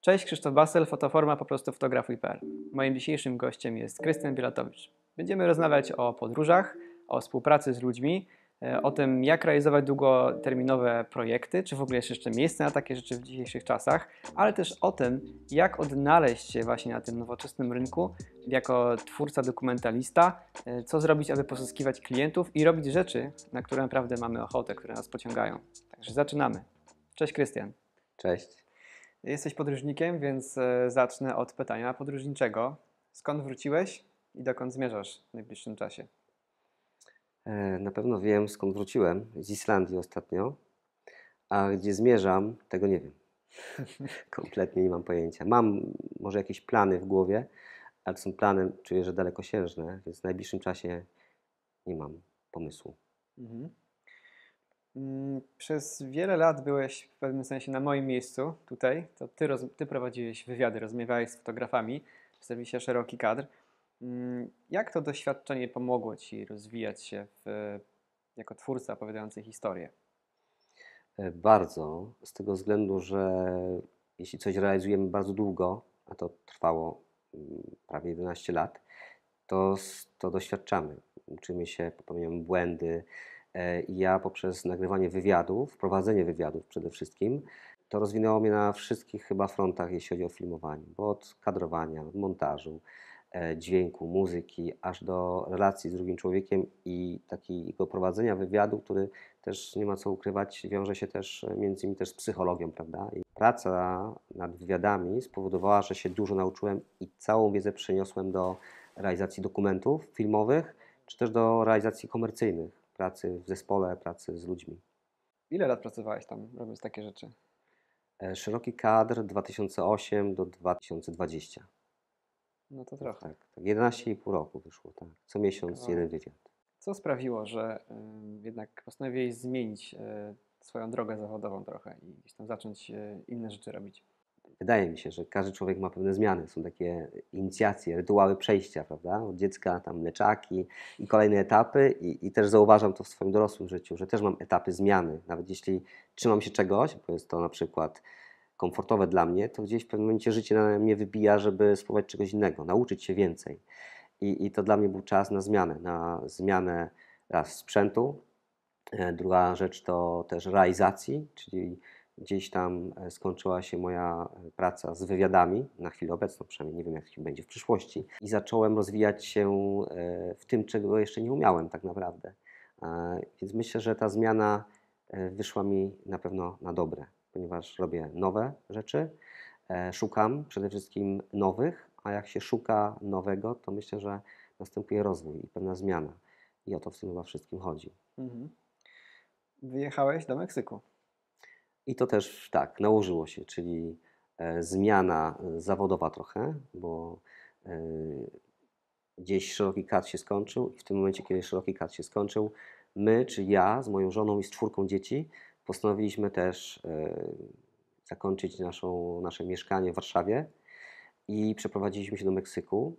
Cześć, Krzysztof Basel, fotoforma po prostu fotografuj.pl. Moim dzisiejszym gościem jest Krystian Bielatowicz. Będziemy rozmawiać o podróżach, o współpracy z ludźmi, e, o tym jak realizować długoterminowe projekty, czy w ogóle jest jeszcze miejsce na takie rzeczy w dzisiejszych czasach, ale też o tym jak odnaleźć się właśnie na tym nowoczesnym rynku jako twórca, dokumentalista, e, co zrobić, aby pozyskiwać klientów i robić rzeczy, na które naprawdę mamy ochotę, które nas pociągają. Także zaczynamy. Cześć Krystian. Cześć. Jesteś podróżnikiem, więc e, zacznę od pytania podróżniczego. Skąd wróciłeś i dokąd zmierzasz w najbliższym czasie? E, na pewno wiem, skąd wróciłem. Z Islandii ostatnio. A gdzie zmierzam, tego nie wiem. Kompletnie nie mam pojęcia. Mam może jakieś plany w głowie, ale są plany, czuję, że dalekosiężne, więc w najbliższym czasie nie mam pomysłu. Mhm. Mm, przez wiele lat byłeś w pewnym sensie na moim miejscu tutaj. To ty, roz, ty prowadziłeś wywiady, rozmawiałeś z fotografami, przedstawiłeś szeroki kadr. Mm, jak to doświadczenie pomogło ci rozwijać się w, jako twórca opowiadający historię? E, bardzo, z tego względu, że jeśli coś realizujemy bardzo długo, a to trwało mm, prawie 11 lat, to, to doświadczamy. Uczymy się, popełniamy błędy, E, ja poprzez nagrywanie wywiadów, prowadzenie wywiadów przede wszystkim, to rozwinęło mnie na wszystkich chyba frontach, jeśli chodzi o filmowanie, bo od kadrowania, montażu, e, dźwięku, muzyki, aż do relacji z drugim człowiekiem i takiego prowadzenia wywiadu, który też nie ma co ukrywać, wiąże się też e, między innymi też z psychologią, prawda? I praca nad wywiadami spowodowała, że się dużo nauczyłem i całą wiedzę przeniosłem do realizacji dokumentów filmowych, czy też do realizacji komercyjnych pracy w zespole, pracy z ludźmi. Ile lat pracowałeś tam, robiąc takie rzeczy? E, szeroki kadr 2008 do 2020. No to trochę. Tak, tak 11,5 roku wyszło, tak. Co miesiąc jeden wywiad. Co sprawiło, że y, jednak postanowiłeś zmienić y, swoją drogę zawodową trochę i gdzieś tam zacząć y, inne rzeczy robić? wydaje mi się, że każdy człowiek ma pewne zmiany. Są takie inicjacje, rytuały przejścia, prawda? Od dziecka tam leczaki i kolejne etapy. I, I, też zauważam to w swoim dorosłym życiu, że też mam etapy zmiany. Nawet jeśli trzymam się czegoś, bo jest to na przykład komfortowe dla mnie, to gdzieś w pewnym momencie życie na mnie wybija, żeby spróbować czegoś innego, nauczyć się więcej. I, I to dla mnie był czas na zmianę, na zmianę raz e, sprzętu, e, druga rzecz to też realizacji, czyli Gdzieś tam e, skończyła się moja e, praca z wywiadami, na chwilę obecną przynajmniej, nie wiem jak będzie w przyszłości. I zacząłem rozwijać się e, w tym, czego jeszcze nie umiałem tak naprawdę. Więc myślę, że ta zmiana wyszła mi na pewno na dobre, ponieważ robię nowe rzeczy, szukam przede wszystkim nowych, a jak się szuka nowego, to myślę, że następuje rozwój i pewna zmiana. I o to w tym chyba wszystkim chodzi. Mhm. Wyjechałeś do Meksyku. I to też tak, nałożyło się, czyli e, zmiana e, zawodowa trochę, bo e, gdzieś szeroki kat się skończył i w tym momencie, kiedy szeroki kat się skończył, my, czy ja z moją żoną i z czwórką dzieci postanowiliśmy też zakończyć naszą, nasze mieszkanie w Warszawie i przeprowadziliśmy się do Meksyku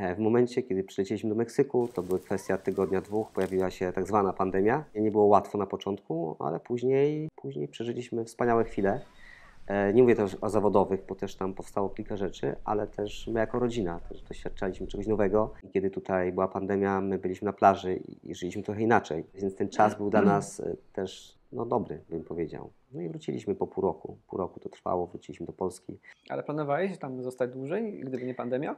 E, w momencie, kiedy przylecieliśmy do Meksyku, to była kwestia tygodnia, dwóch, pojawiła się tak zwana pandemia. Nie było łatwo na początku, ale później, później przeżyliśmy wspaniałe chwile. E, nie mówię też o zawodowych, bo też tam powstało kilka rzeczy, ale też my jako rodzina też doświadczaliśmy czegoś nowego. I kiedy tutaj była pandemia, my byliśmy na plaży i żyliśmy trochę inaczej, więc ten czas był dla nas e, też no, dobry, bym powiedział. No i wróciliśmy po pół roku. Pół roku to trwało, wróciliśmy do Polski. Ale planowałeś tam zostać dłużej, gdyby nie pandemia?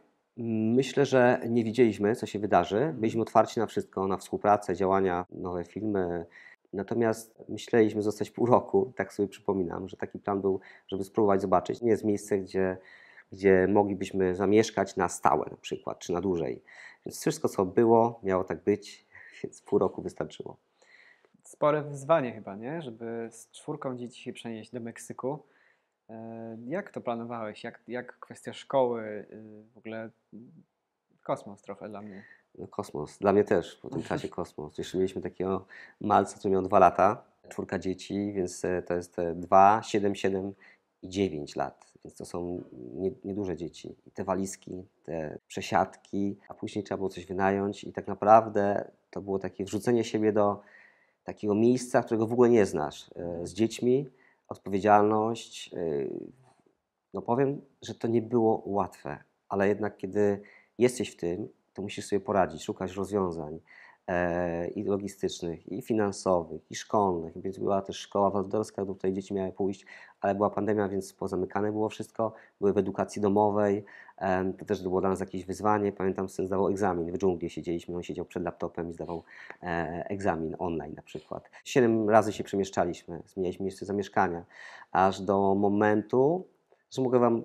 Myślę, że nie widzieliśmy, co się wydarzy. Byliśmy otwarci na wszystko, na współpracę, działania, nowe filmy. Natomiast myśleliśmy zostać pół roku, tak sobie przypominam, że taki plan był, żeby spróbować zobaczyć. Nie jest miejsce, gdzie, gdzie moglibyśmy zamieszkać na stałe na przykład, czy na dłużej. Więc wszystko, co było, miało tak być, więc pół roku wystarczyło. Spore wyzwanie chyba, nie? Żeby z czwórką dzieci się przenieść do Meksyku. E, jak to planowałeś? Jak, jak kwestia szkoły, y, w ogóle kosmos trochę dla mnie. No, kosmos, dla mnie też w tym czasie kosmos. Jeszcze mieliśmy takiego malca, który miał dwa lata, czwórka dzieci, więc e, to jest 2, 7, 7 i 9 lat, więc to są nieduże dzieci. I te walizki, te przesiadki, a później trzeba było coś wynająć i tak naprawdę to było takie wrzucenie siebie do takiego miejsca, którego w ogóle nie znasz, e, z dziećmi odpowiedzialność. Y, no powiem, że to nie było łatwe, ale jednak kiedy jesteś w tym, to musisz sobie poradzić, szukać rozwiązań. E, i logistycznych, i finansowych, i szkolnych, więc była też szkoła waldorska, do której dzieci miały pójść, ale była pandemia, więc pozamykane było wszystko, były w edukacji domowej, e, to też było dla nas jakieś wyzwanie, pamiętam syn zdawał egzamin, w dżungli siedzieliśmy, on siedział przed laptopem i zdawał e, egzamin online na przykład. Siedem razy się przemieszczaliśmy, zmienialiśmy miejsce zamieszkania, aż do momentu, że mogę Wam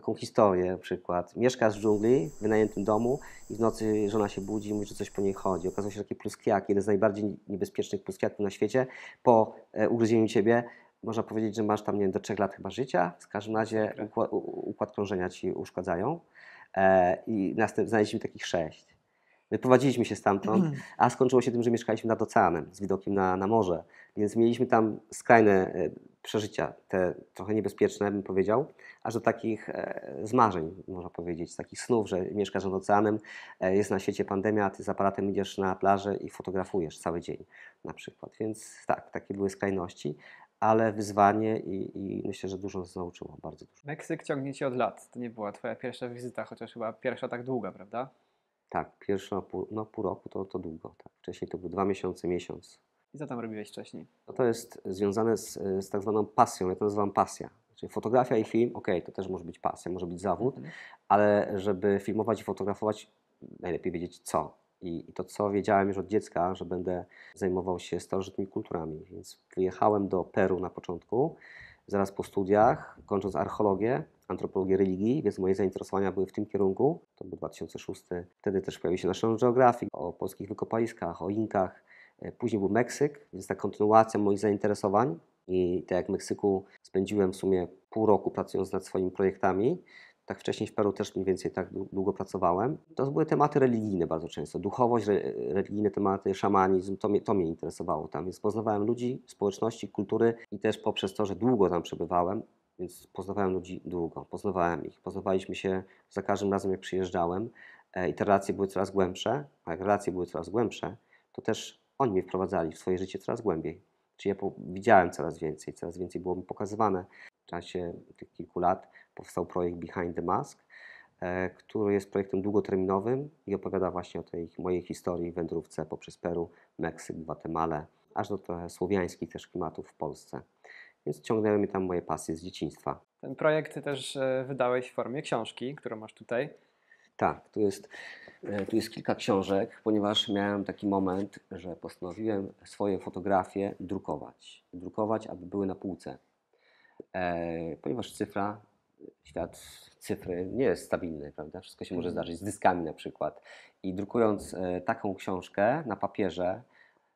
taką historię, przykład. Mieszkasz w dżungli, w wynajętym domu i w nocy żona się budzi i mówi, że coś po niej chodzi. Okazało się, że takie pluskwiak, jeden z najbardziej niebezpiecznych pluskwiaków na świecie, po e, ugryzieniu ciebie można powiedzieć, że masz tam, nie wiem, do trzech lat chyba życia. W każdym razie układ, układ krążenia ci uszkadzają e, i znaleźliśmy takich sześć. Wyprowadziliśmy się stamtąd, a skończyło się tym, że mieszkaliśmy nad oceanem z widokiem na, na morze, więc mieliśmy tam skrajne e, przeżycia, te trochę niebezpieczne, bym powiedział, aż do takich e, zmarzeń, można powiedzieć, takich snów, że mieszkasz nad oceanem, e, jest na świecie pandemia, a ty z aparatem idziesz na plażę i fotografujesz cały dzień na przykład. Więc tak, takie były skrajności, ale wyzwanie i, i myślę, że dużo nas nauczyło, bardzo dużo. Meksyk ciągnie cię od lat. To nie była twoja pierwsza wizyta, chociaż chyba pierwsza tak długa, prawda? Tak, pierwsza, no pół roku to, to długo. Tak. Wcześniej to były dwa miesiące, miesiąc. I co tam robiłeś wcześniej? No to jest związane z, z tak zwaną pasją, ja to nazywam pasja. Czyli fotografia i film, ok, to też może być pasja, może być zawód, mhm. ale żeby filmować i fotografować, najlepiej wiedzieć co. I, I, to co wiedziałem już od dziecka, że będę zajmował się starożytnymi kulturami. Więc wyjechałem do Peru na początku, zaraz po studiach, kończąc archeologię, antropologię religii, więc moje zainteresowania były w tym kierunku. To był 2006. Wtedy też pojawił się National Geographic o polskich wykopaliskach, o Inkach. E, później był Meksyk, więc ta kontynuacja moich zainteresowań. I tak jak w Meksyku spędziłem w sumie pół roku pracując nad swoimi projektami, tak wcześniej w Peru też mniej więcej tak długo pracowałem. To były tematy religijne bardzo często. Duchowość, religijne tematy, szamanizm, to mnie, to mnie interesowało tam. Więc poznawałem ludzi, społeczności, kultury i też poprzez to, że długo tam przebywałem, więc poznawałem ludzi długo, poznawałem ich. Poznawaliśmy się za każdym razem, jak przyjeżdżałem e, i te relacje były coraz głębsze, a jak relacje były coraz głębsze, to też oni mnie wprowadzali w swoje życie coraz głębiej. Czyli ja widziałem coraz więcej, coraz więcej było mi pokazywane. W czasie tych kilku lat powstał projekt Behind the Mask, e, który jest projektem długoterminowym i opowiada właśnie o tej mojej historii wędrówce poprzez Peru, Meksyk, Gwatemalę, aż do trochę słowiańskich też klimatów w Polsce. Więc ciągnęły mnie tam moje pasje z dzieciństwa. Ten projekt też e, wydałeś w formie książki, którą masz tutaj. Tak, tu jest E, tu jest kilka książek, ponieważ miałem taki moment, że postanowiłem swoje fotografie drukować. Drukować, aby były na półce. E, ponieważ cyfra, świat cyfry nie jest stabilny, prawda? Wszystko się może mhm. zdarzyć z dyskami na przykład. I drukując e, taką książkę na papierze,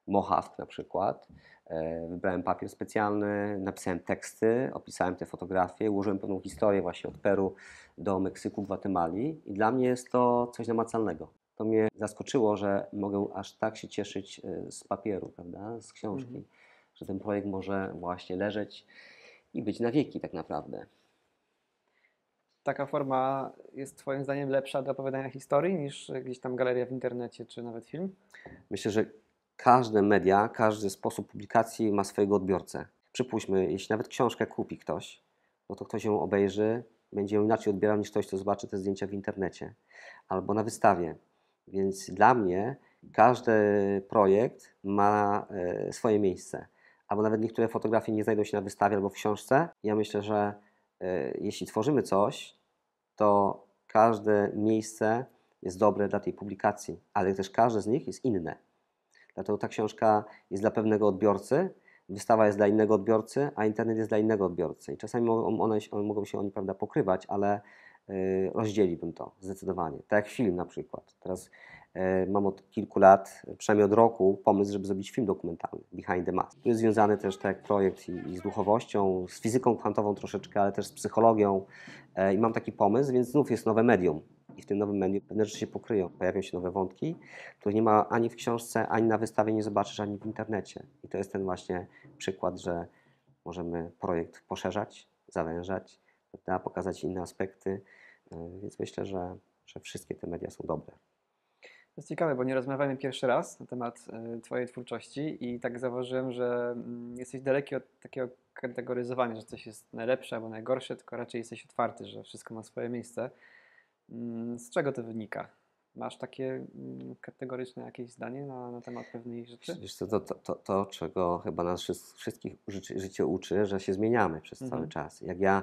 Mohawk na przykład. E, wybrałem papier specjalny, napisałem teksty, opisałem te fotografie, ułożyłem pewną historię właśnie od Peru do Meksyku, Gwatemali i dla mnie jest to coś namacalnego. To mnie zaskoczyło, że mogę aż tak się cieszyć e, z papieru, prawda, z książki, mm -hmm. że ten projekt może właśnie leżeć i być na wieki tak naprawdę. Taka forma jest Twoim zdaniem lepsza do opowiadania historii niż gdzieś tam galeria w internecie czy nawet film? Myślę, że Każde media, każdy sposób publikacji ma swojego odbiorcę. Przypuśćmy, jeśli nawet książkę kupi ktoś, no to ktoś ją obejrzy, będzie ją inaczej odbierał niż ktoś, kto zobaczy te zdjęcia w internecie albo na wystawie. Więc dla mnie każdy projekt ma e, swoje miejsce. Albo nawet niektóre fotografie nie znajdą się na wystawie albo w książce. Ja myślę, że e, jeśli tworzymy coś, to każde miejsce jest dobre dla tej publikacji, ale też każde z nich jest inne. Dlatego ta książka jest dla pewnego odbiorcy, wystawa jest dla innego odbiorcy, a internet jest dla innego odbiorcy. I czasami one, mogą się oni prawda, pokrywać, ale y, rozdzieliłbym to zdecydowanie. Tak jak film na przykład. Teraz y, mam od kilku lat, przynajmniej od roku, pomysł, żeby zrobić film dokumentalny, Behind the Mask. Tu jest związany też tak jak projekt i, i, z duchowością, z fizyką kwantową troszeczkę, ale też z psychologią. Y, I mam taki pomysł, więc znów jest nowe medium i w tym nowym menu pewne rzeczy się pokryją. Pojawią się nowe wątki, których nie ma ani w książce, ani na wystawie nie zobaczysz, ani w internecie. I to jest ten właśnie przykład, że możemy projekt poszerzać, zawężać, prawda? pokazać inne aspekty, e, więc myślę, że, że wszystkie te media są dobre. To jest ciekawe, bo nie rozmawiamy pierwszy raz na temat e, Twojej twórczości i tak zauważyłem, że mm, jesteś daleki od takiego kategoryzowania, że coś jest najlepsze albo najgorsze, tylko raczej jesteś otwarty, że wszystko ma swoje miejsce. Mm, z czego to wynika? Masz takie mm, kategoryczne jakieś zdanie na, na temat pewnych rzeczy? Wiesz co, to, to, to, to, czego chyba nas wszystkich życie, życie uczy, że się zmieniamy przez mhm. cały czas. Jak ja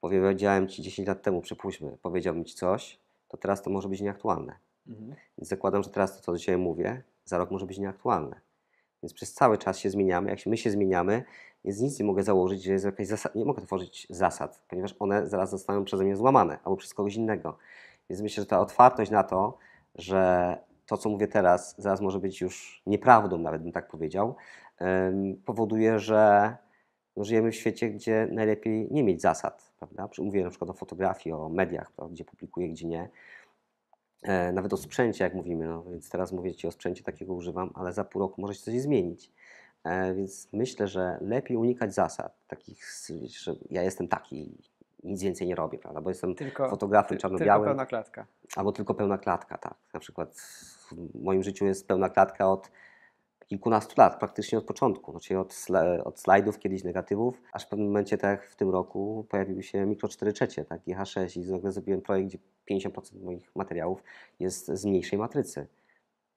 powiedziałem Ci 10 lat temu, przypuśćmy, powiedziałbym Ci coś, to teraz to może być nieaktualne. Mhm. Więc zakładam, że teraz to, co dzisiaj mówię, za rok może być nieaktualne. Więc przez cały czas się zmieniamy. Jak my się zmieniamy, więc nic nie mogę założyć, że jest jakaś zasada. Nie mogę tworzyć zasad, ponieważ one zaraz zostaną przeze mnie złamane albo przez kogoś innego. Więc myślę, że ta otwartość na to, że to, co mówię teraz, zaraz może być już nieprawdą, nawet bym tak powiedział, powoduje, że no, żyjemy w świecie, gdzie najlepiej nie mieć zasad. Prawda? Mówię na przykład o fotografii, o mediach, gdzie publikuję, gdzie nie. E, nawet o sprzęcie, jak mówimy, no, więc teraz mówię Ci o sprzęcie, takiego używam, ale za pół roku może się coś zmienić. E, więc myślę, że lepiej unikać zasad takich, że ja jestem taki, nic więcej nie robię, prawda? Bo jestem tylko, fotografem czarno-białym. Tylko pełna klatka. Albo tylko pełna klatka, tak. Na przykład w moim życiu jest pełna klatka od kilkunastu lat, praktycznie od początku, znaczy od, od slajdów, kiedyś negatywów, aż w pewnym momencie, tak jak w tym roku, pojawiły się mikro 4 trzecie, tak, i H6 i nagle zrobiłem projekt, gdzie 50% moich materiałów jest z mniejszej matrycy.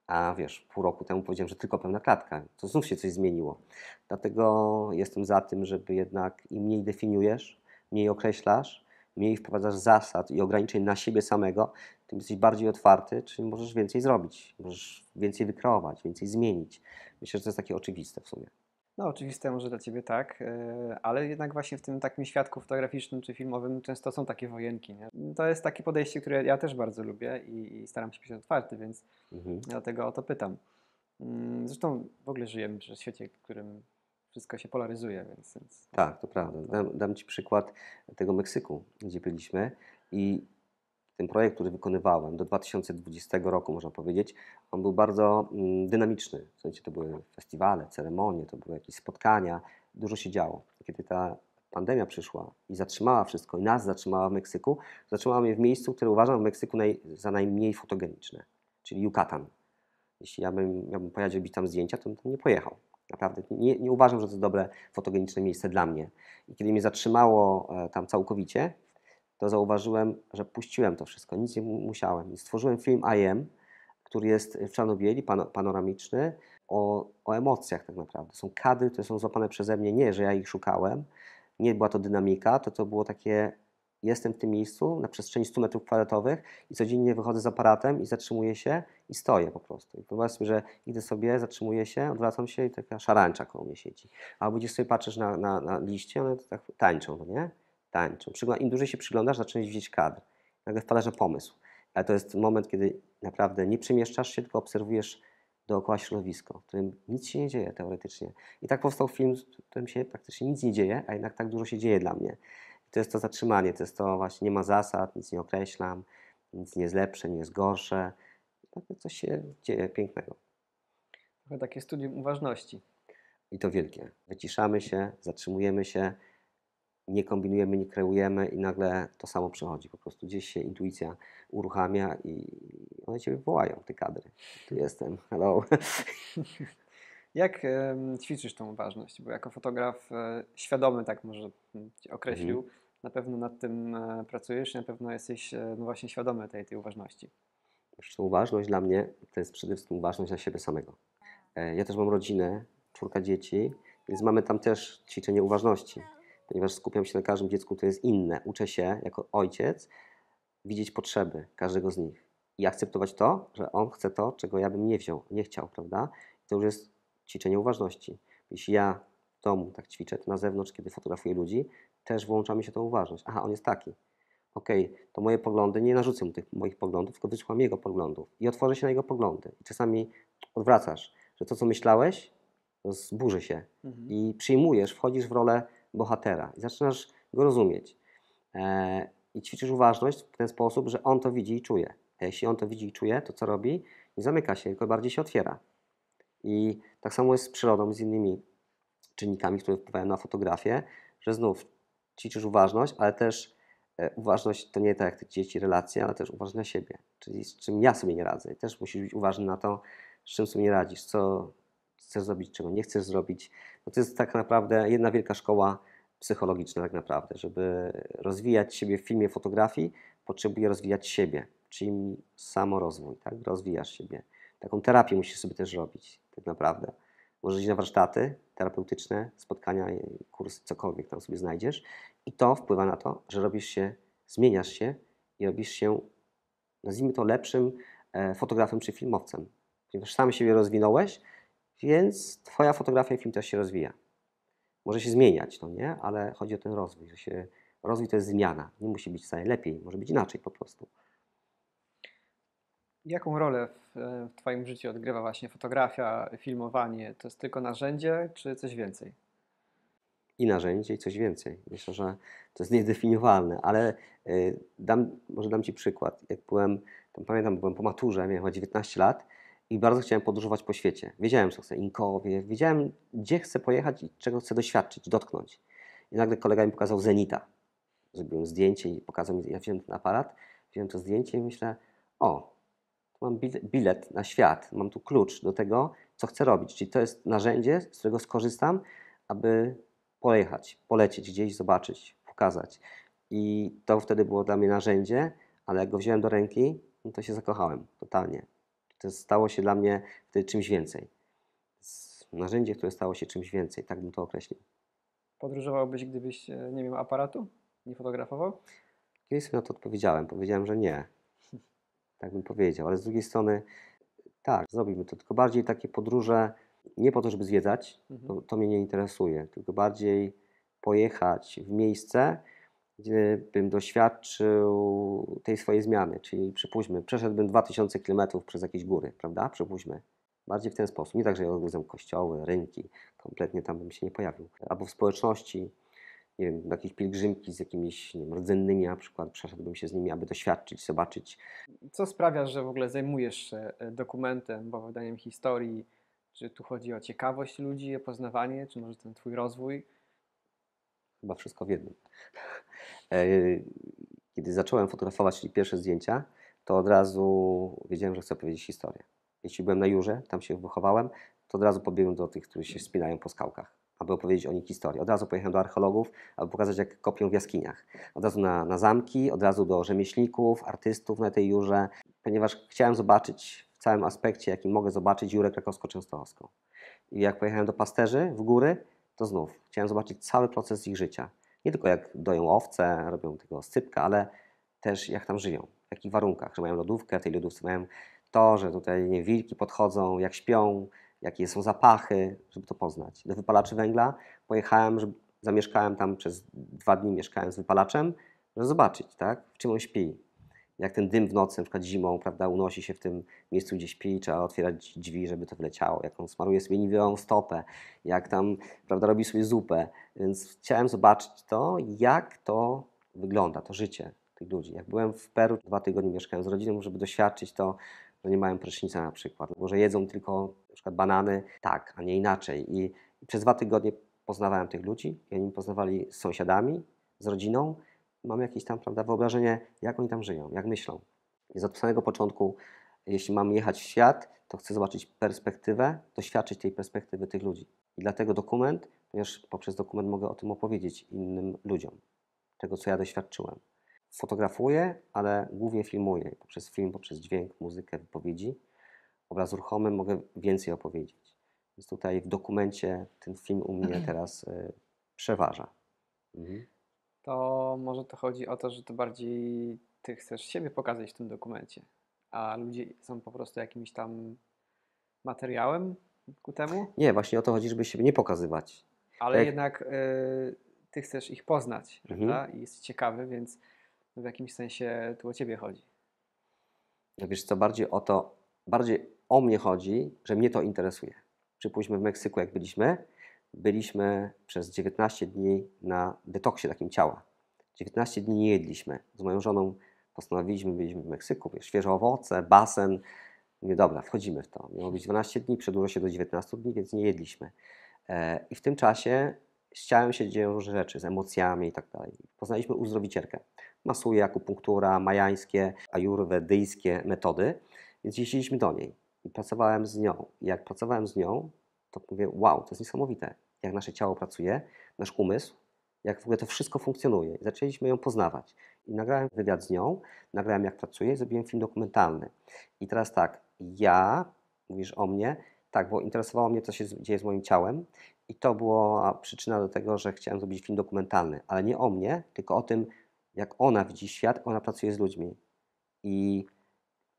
A wiesz, pół roku temu powiedziałem, że tylko pełna klatka. To znów się coś zmieniło. Dlatego jestem za tym, żeby jednak im mniej definiujesz, mniej określasz, mniej wprowadzasz zasad i ograniczeń na siebie samego, tym jesteś bardziej otwarty, czyli możesz więcej zrobić, możesz więcej wykreować, więcej zmienić. Myślę, że to jest takie oczywiste w sumie. No oczywiste może dla Ciebie tak, e, ale jednak właśnie w tym takim świadku fotograficznym czy filmowym no, często są takie wojenki. Nie? To jest takie podejście, które ja też bardzo lubię i, i staram się być otwarty, więc mhm. dlatego o to pytam. Mm, zresztą w ogóle żyjemy w świecie, w którym wszystko się polaryzuje, więc... więc tak, to prawda. Dam, dam Ci przykład tego Meksyku, gdzie byliśmy i ten projekt, który wykonywałem do 2020 roku, można powiedzieć, on był bardzo mm, dynamiczny. W sensie to były festiwale, ceremonie, to były jakieś spotkania, dużo się działo. Kiedy ta pandemia przyszła i zatrzymała wszystko, i nas zatrzymała w Meksyku, zatrzymała mnie w miejscu, które uważam w Meksyku naj, za najmniej fotogeniczne, czyli Yucatan. Jeśli ja bym, ja bym pojechał robić tam zdjęcia, to bym tam nie pojechał. Naprawdę nie, nie uważam, że to jest dobre fotogeniczne miejsce dla mnie. I kiedy mnie zatrzymało e, tam całkowicie, to zauważyłem, że puściłem to wszystko, nic nie musiałem. I stworzyłem film I Am, który jest w Czarnobieli, panoramiczny, o, o emocjach tak naprawdę. Są kadry, które są złapane przeze mnie, nie, że ja ich szukałem, nie była to dynamika, to to było takie jestem w tym miejscu na przestrzeni 100 metrów kwadratowych i codziennie wychodzę z aparatem i zatrzymuję się i stoję po prostu. I wyobraź sobie, że idę sobie, zatrzymuję się, odwracam się i taka szarańcza koło mnie siedzi. Albo gdzieś sobie patrzysz na, na, na liście, one tak tańczą, no nie? tańczą. Im dłużej się przyglądasz, zaczynasz widzieć kadr. Nagle wpadasz na pomysł. Ale to jest moment, kiedy naprawdę nie przemieszczasz się, tylko obserwujesz dookoła środowisko, w którym nic się nie dzieje teoretycznie. I tak powstał film, w którym się praktycznie nic nie dzieje, a jednak tak dużo się dzieje dla mnie. I to jest to zatrzymanie, to jest to właśnie nie ma zasad, nic nie określam, nic nie jest lepsze, nie jest gorsze. coś się dzieje pięknego. Trochę takie studium uważności. I to wielkie. Wyciszamy się, zatrzymujemy się, nie kombinujemy, nie kreujemy i nagle to samo przychodzi. Po prostu gdzieś się intuicja uruchamia i one ciebie wołają, te kadry. Tu jestem, hello. Jak ćwiczysz tą uważność? Bo jako fotograf e, świadomy, tak może określił, mhm. na pewno nad tym e, pracujesz, na pewno jesteś e, no właśnie świadomy tej, tej uważności. Zresztą uważność dla mnie to jest przede wszystkim uważność na siebie samego. Ja też mam rodzinę, czwórka dzieci, więc mamy tam też ćwiczenie uważności ponieważ skupiam się na każdym dziecku, to jest inne. Uczę się jako ojciec widzieć potrzeby każdego z nich i akceptować to, że on chce to, czego ja bym nie wziął, nie chciał, prawda? I to już jest ćwiczenie uważności. Jeśli ja w domu tak ćwiczę, to na zewnątrz, kiedy fotografuję ludzi, też włącza mi się tą uważność. Aha, on jest taki. Okej, okay, to moje poglądy, nie narzucę mu tych moich poglądów, tylko wysłucham jego poglądów i otworzę się na jego poglądy. I czasami odwracasz, że to, co myślałeś, zburzy się mhm. i przyjmujesz, wchodzisz w rolę bohatera i zaczynasz go rozumieć. E, I ćwiczysz uważność w ten sposób, że on to widzi i czuje. A jeśli on to widzi i czuje, to co robi? Nie zamyka się, tylko bardziej się otwiera. I tak samo jest z przyrodą, z innymi czynnikami, które wpływają na fotografię, że znów ćwiczysz uważność, ale też e, uważność to nie tak jak te dzieci relacje, ale też uważność na siebie, czyli z czym ja sobie nie radzę. I też musisz być uważny na to, z czym sobie nie radzisz, co, chcesz zrobić, czego nie chcesz zrobić. No to jest tak naprawdę jedna wielka szkoła psychologiczna tak naprawdę. Żeby rozwijać siebie w filmie fotografii, potrzebuje rozwijać siebie, czyli samorozwój, tak? Rozwijasz siebie. Taką terapię musisz sobie też robić tak naprawdę. Możesz iść na warsztaty terapeutyczne, spotkania, kursy, cokolwiek tam sobie znajdziesz i to wpływa na to, że robisz się, zmieniasz się i robisz się, nazwijmy to, lepszym e, fotografem czy filmowcem. Ponieważ sam siebie rozwinąłeś, więc Twoja fotografia i film też się rozwija. Może się zmieniać, no nie? Ale chodzi o ten rozwój, że się rozwój to jest zmiana. Nie musi być wcale lepiej, może być inaczej po prostu. Jaką rolę w, e, w Twoim życiu odgrywa właśnie fotografia, filmowanie? To jest tylko narzędzie, czy coś więcej? I narzędzie, i coś więcej. Myślę, że to jest niedefiniowalne, ale y, dam, może dam Ci przykład. Jak byłem, pamiętam, byłem po maturze, miałem 19 lat i bardzo chciałem podróżować po świecie. Wiedziałem, co chcę, Inkowie, wiedziałem, gdzie chcę pojechać i czego chcę doświadczyć, dotknąć. I nagle kolega mi pokazał Zenita. Zrobiłem zdjęcie i pokazał mi, ja wziąłem ten aparat, wziąłem to zdjęcie i myślę, o, mam bilet na świat, mam tu klucz do tego, co chcę robić. Czyli to jest narzędzie, z którego skorzystam, aby pojechać, polecieć gdzieś, zobaczyć, pokazać. I to wtedy było dla mnie narzędzie, ale jak go wziąłem do ręki, no to się zakochałem totalnie. To stało się dla mnie wtedy czymś więcej. Narzędzie, które stało się czymś więcej, tak bym to określił. Podróżowałbyś, gdybyś e, nie miał aparatu? Nie fotografował? Kiedyś sobie na to odpowiedziałem. Powiedziałem, że nie. Tak bym powiedział, ale z drugiej strony tak, zrobimy to. Tylko bardziej takie podróże nie po to, żeby zwiedzać, mhm. to, to mnie nie interesuje, tylko bardziej pojechać w miejsce, gdzie bym doświadczył tej swojej zmiany, czyli przypuśćmy, przeszedłbym 2000 km przez jakieś góry, prawda? Przypuśćmy. Bardziej w ten sposób. Nie tak, że ja odwiedzę kościoły, rynki, kompletnie tam bym się nie pojawił. Albo w społeczności, nie wiem, jakieś pielgrzymki z jakimiś nie wiem, rdzennymi na przykład, przeszedłbym się z nimi, aby doświadczyć, zobaczyć. Co sprawia, że w ogóle zajmujesz się e, dokumentem, badaniem historii? Czy tu chodzi o ciekawość ludzi, o poznawanie, czy może ten twój rozwój? Chyba wszystko w jednym. E, kiedy zacząłem fotografować, czyli pierwsze zdjęcia, to od razu wiedziałem, że chcę powiedzieć historię. Jeśli byłem na Jurze, tam się wychowałem, to od razu pobiegłem do tych, którzy się wspinają po skałkach, aby opowiedzieć o nich historię. Od razu pojechałem do archeologów, aby pokazać, jak kopią w jaskiniach. Od razu na, na zamki, od razu do rzemieślników, artystów na tej Jurze, ponieważ chciałem zobaczyć w całym aspekcie, jakim mogę zobaczyć Jurę krakowsko-częstochowską. I jak pojechałem do pasterzy w góry, to znów chciałem zobaczyć cały proces ich życia. Nie tylko jak doją owce, robią tego sypka, ale też jak tam żyją, w jakich warunkach, że mają lodówkę, w tej lodówce mają to, że tutaj nie, wilki podchodzą, jak śpią, jakie są zapachy, żeby to poznać. Do wypalaczy węgla pojechałem, żeby, zamieszkałem tam przez dwa dni, mieszkałem z wypalaczem, żeby zobaczyć, tak, w czym on śpi, jak ten dym w nocy, na przykład zimą, prawda, unosi się w tym miejscu, gdzie śpi, trzeba otwierać drzwi, żeby to wyleciało, jak on smaruje sobie niewiełą stopę, jak tam, prawda, robi sobie zupę. Więc chciałem zobaczyć to, jak to wygląda, to życie tych ludzi. Jak byłem w Peru, dwa tygodnie mieszkałem z rodziną, żeby doświadczyć to, że nie mają prysznica na przykład, bo że jedzą tylko na przykład banany tak, a nie inaczej. I, i przez dwa tygodnie poznawałem tych ludzi i oni poznawali z sąsiadami, z rodziną Mam jakieś tam prawda, wyobrażenie, jak oni tam żyją, jak myślą. Więc od samego początku, jeśli mam jechać w świat, to chcę zobaczyć perspektywę, doświadczyć tej perspektywy tych ludzi. I dlatego dokument, ponieważ poprzez dokument mogę o tym opowiedzieć innym ludziom, tego co ja doświadczyłem. Fotografuję, ale głównie filmuję. Poprzez film, poprzez dźwięk, muzykę, wypowiedzi, obraz ruchomy mogę więcej opowiedzieć. Więc tutaj w dokumencie ten film u mnie teraz y, przeważa. Mhm to może to chodzi o to, że to bardziej ty chcesz siebie pokazać w tym dokumencie, a ludzie są po prostu jakimś tam materiałem ku temu? Nie, właśnie o to chodzi, żeby siebie nie pokazywać. Ale tak. jednak y, ty chcesz ich poznać, mhm. prawda? I jest ciekawy, więc w jakimś sensie tu o ciebie chodzi. No wiesz co, bardziej o to, bardziej o mnie chodzi, że mnie to interesuje. Przypuśćmy w Meksyku, jak byliśmy, byliśmy przez 19 dni na detoksie takim ciała. 19 dni nie jedliśmy. Z moją żoną postanowiliśmy, byliśmy w Meksyku, świeże owoce, basen. Nie dobra, wchodzimy w to. Miało być 12 dni, przedłużo się do 19 dni, więc nie jedliśmy. E, I w tym czasie z ciałem się dzieją różne rzeczy, z emocjami i tak dalej. Poznaliśmy uzdrowicielkę. Masuje, akupunktura, majańskie, ajurwedyjskie metody, więc jeździliśmy do niej i pracowałem z nią. I jak pracowałem z nią, to mówię, wow, to jest niesamowite, jak nasze ciało pracuje, nasz umysł, jak w ogóle to wszystko funkcjonuje. I zaczęliśmy ją poznawać. I nagrałem wywiad z nią, nagrałem jak pracuje, zrobiłem film dokumentalny. I teraz tak, ja, mówisz o mnie, tak, bo interesowało mnie, co się dzieje z moim ciałem, i to była przyczyna do tego, że chciałem zrobić film dokumentalny, ale nie o mnie, tylko o tym, jak ona widzi świat, ona pracuje z ludźmi. I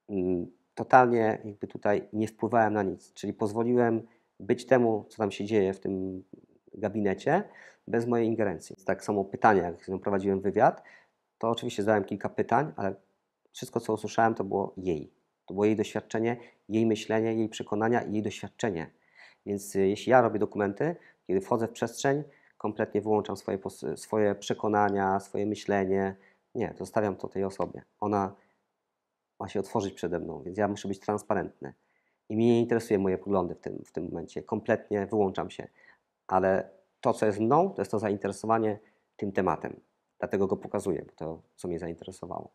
mm, totalnie jakby tutaj nie wpływałem na nic, czyli pozwoliłem być temu, co tam się dzieje w tym gabinecie, bez mojej ingerencji. Tak samo pytanie, jak prowadziłem wywiad, to oczywiście zadałem kilka pytań, ale wszystko, co usłyszałem, to było jej. To było jej doświadczenie, jej myślenie, jej przekonania i jej doświadczenie. Więc y, jeśli ja robię dokumenty, kiedy wchodzę w przestrzeń, kompletnie wyłączam swoje, swoje przekonania, swoje myślenie. Nie, zostawiam to tej osobie. Ona ma się otworzyć przede mną, więc ja muszę być transparentny i mnie nie interesują moje poglądy w tym, w tym momencie. Kompletnie wyłączam się. Ale to, co jest mną, to jest to zainteresowanie tym tematem. Dlatego go pokazuję, bo to, co mnie zainteresowało.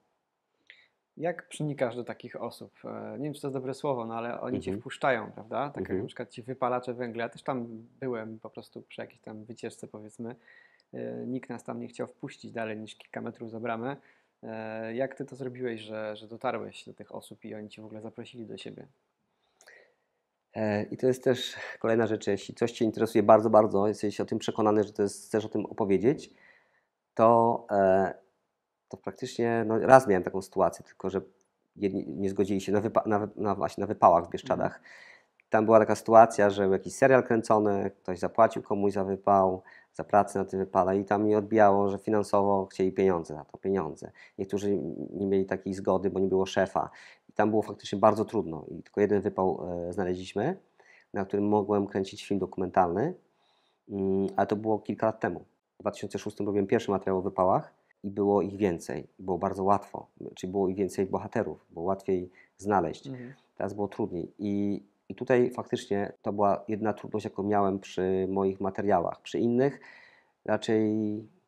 Jak przenikasz do takich osób? E, nie wiem, czy to jest dobre słowo, no ale oni mm cię mhm. wpuszczają, prawda? Tak jak mhm. na przykład ci wypalacze węgla. Ja też tam byłem po prostu przy jakiejś tam wycieczce, powiedzmy. E, nikt nas tam nie chciał wpuścić dalej niż kilka metrów za bramę. E, jak ty to zrobiłeś, że, że dotarłeś do tych osób i oni cię w ogóle zaprosili do siebie? E, I to jest też kolejna rzecz, jeśli coś Cię interesuje bardzo, bardzo, jesteś o tym przekonany, że to jest, chcesz o tym opowiedzieć, to, e, to praktycznie no, raz miałem taką sytuację, tylko że jedni nie zgodzili się na, wypa- na, na, właśnie na wypałach w Bieszczadach. Mhm tam była taka sytuacja, że był jakiś serial kręcony, ktoś zapłacił komuś za wypał, za pracę na tym wypale i tam mi odbijało, że finansowo chcieli pieniądze na to, pieniądze. Niektórzy nie mieli takiej zgody, bo nie było szefa. I tam było faktycznie bardzo trudno i tylko jeden wypał e, znaleźliśmy, na którym mogłem kręcić film dokumentalny, mm, ale to było kilka lat temu. W 2006 robiłem pierwszy materiał o wypałach i było ich więcej. Było bardzo łatwo, czyli było ich więcej bohaterów, było łatwiej znaleźć. Mhm. Teraz było trudniej i i tutaj faktycznie to była jedna trudność, jaką miałem przy moich materiałach. Przy innych raczej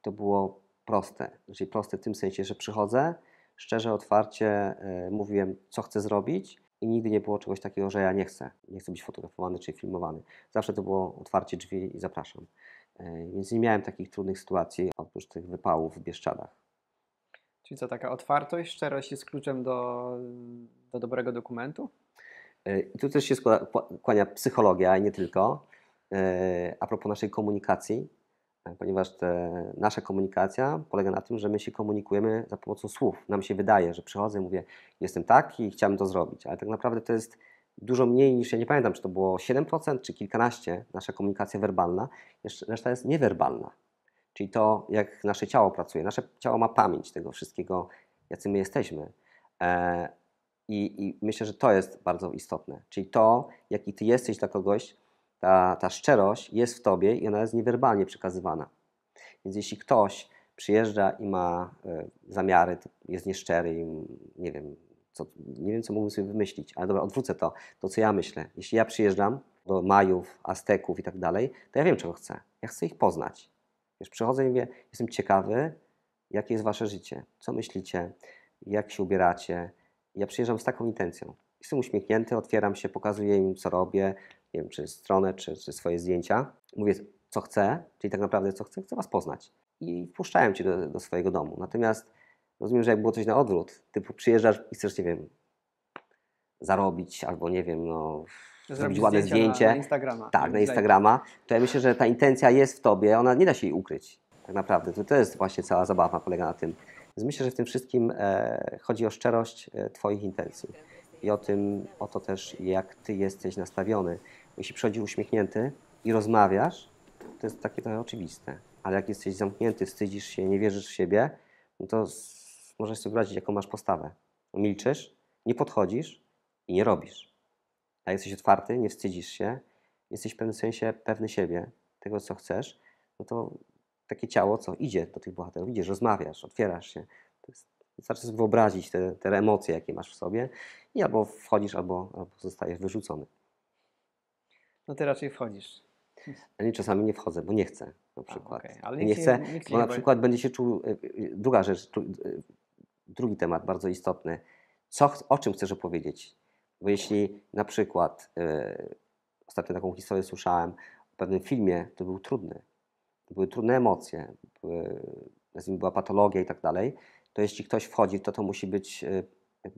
to było proste. raczej proste w tym sensie, że przychodzę, szczerze, otwarcie y, mówiłem, co chcę zrobić i nigdy nie było czegoś takiego, że ja nie chcę. Nie chcę być fotografowany czy filmowany. Zawsze to było otwarcie drzwi i zapraszam. Y, więc nie miałem takich trudnych sytuacji oprócz tych wypałów w Bieszczadach. Czyli co, taka otwartość, szczerość jest kluczem do, do dobrego dokumentu? E, I tu też się składa, kłania psychologia i nie tylko. E, a propos naszej komunikacji, e, ponieważ te, nasza komunikacja polega na tym, że my się komunikujemy za pomocą słów. Nam się wydaje, że przychodzę i mówię, jestem taki i chciałem to zrobić, ale tak naprawdę to jest dużo mniej niż, ja nie pamiętam, czy to było 7% czy kilkanaście, nasza komunikacja werbalna, reszta jest niewerbalna. Czyli to, jak nasze ciało pracuje. Nasze ciało ma pamięć tego wszystkiego, jacy my jesteśmy. I, I, myślę, że to jest bardzo istotne. Czyli to, jaki ty jesteś dla kogoś, ta, ta szczerość jest w tobie i ona jest niewerbalnie przekazywana. Więc jeśli ktoś przyjeżdża i ma y, zamiary, jest nieszczery i nie wiem, co, nie wiem, co mógłbym sobie wymyślić, ale dobra, odwrócę to, to co ja myślę. Jeśli ja przyjeżdżam do Majów, Azteków i tak dalej, to ja wiem, czego chcę. Ja chcę ich poznać. Wiesz, przychodzę i mówię, jestem ciekawy, jakie jest wasze życie, co myślicie, jak się ubieracie, ja przyjeżdżam z taką intencją. Jestem uśmiechnięty, otwieram się, pokazuję im, co robię, nie wiem, czy stronę, czy, czy swoje zdjęcia. Mówię, co chcę, czyli tak naprawdę co chcę, chcę was poznać. I wpuszczałem cię do, do swojego domu. Natomiast rozumiem, że jak było coś na odwrót, typu przyjeżdżasz i chcesz, nie wiem, zarobić albo nie wiem, no, zrobić, zrobić ładne zdjęcie. Na, na Instagrama. Tak, na Instagrama. To ja myślę, że ta intencja jest w tobie, ona nie da się jej ukryć. Tak naprawdę. To, to jest właśnie cała zabawa, polega na tym. Więc myślę, że w tym wszystkim e, chodzi o szczerość e, Twoich intencji i o tym, o to też, jak Ty jesteś nastawiony. Jeśli przychodzi uśmiechnięty i rozmawiasz, to jest takie trochę oczywiste, ale jak jesteś zamknięty, wstydzisz się, nie wierzysz w siebie, no to możesz sobie wyobrazić, jaką masz postawę. Milczysz, nie podchodzisz i nie robisz. A jesteś otwarty, nie wstydzisz się, jesteś w pewnym sensie pewny siebie, tego co chcesz, no to takie ciało, co idzie do tych bohaterów, idziesz, rozmawiasz, otwierasz się. To wystarczy sobie wyobrazić te, te emocje, jakie masz w sobie i albo wchodzisz, albo, albo zostajesz wyrzucony. No ty raczej wchodzisz. Ale czasami nie wchodzę, bo nie chcę na przykład. A, okay. Ale nie chcę, nie, bo na przykład będzie się czuł, y, y, y, druga rzecz, drugi temat bardzo istotny, co, o czym chcesz opowiedzieć? Bo jeśli na przykład, ostatnio taką historię słyszałem o pewnym filmie, to był trudny, były trudne emocje, były, nim była patologia i tak dalej, to jeśli ktoś wchodzi, to to musi być, e,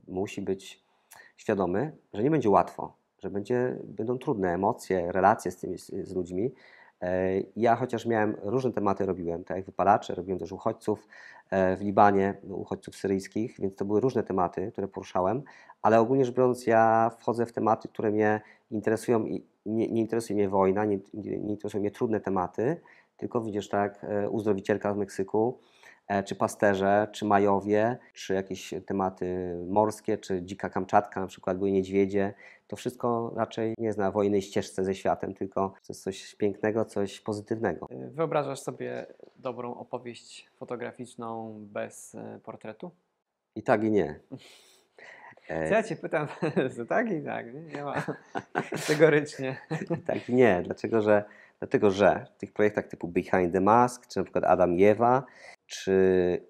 musi być świadomy, że nie będzie łatwo, że będzie, będą trudne emocje, relacje z, tymi, z, z ludźmi. E, ja chociaż miałem różne tematy, robiłem, tak jak wypalacze, robiłem też uchodźców e, w Libanie, uchodźców syryjskich, więc to były różne tematy, które poruszałem, ale ogólnie rzecz biorąc, ja wchodzę w tematy, które mnie interesują i nie, nie interesuje mnie wojna, nie, nie interesują mnie trudne tematy, tylko widzisz tak, e, uzdrowicielka w Meksyku, e, czy pasterze, czy majowie, czy jakieś tematy morskie, czy dzika Kamczatka, na przykład były niedźwiedzie. To wszystko raczej nie jest na wojnej ścieżce ze światem, tylko to jest coś pięknego, coś pozytywnego. E, wyobrażasz sobie dobrą opowieść fotograficzną bez portretu? I tak, i nie. Co ja cię pytam, że tak i tak, nie, nie ma kategorycznie. tak i nie, dlaczego, że Dlatego, że w tych projektach typu Behind the Mask, czy na przykład Adam Jewa, czy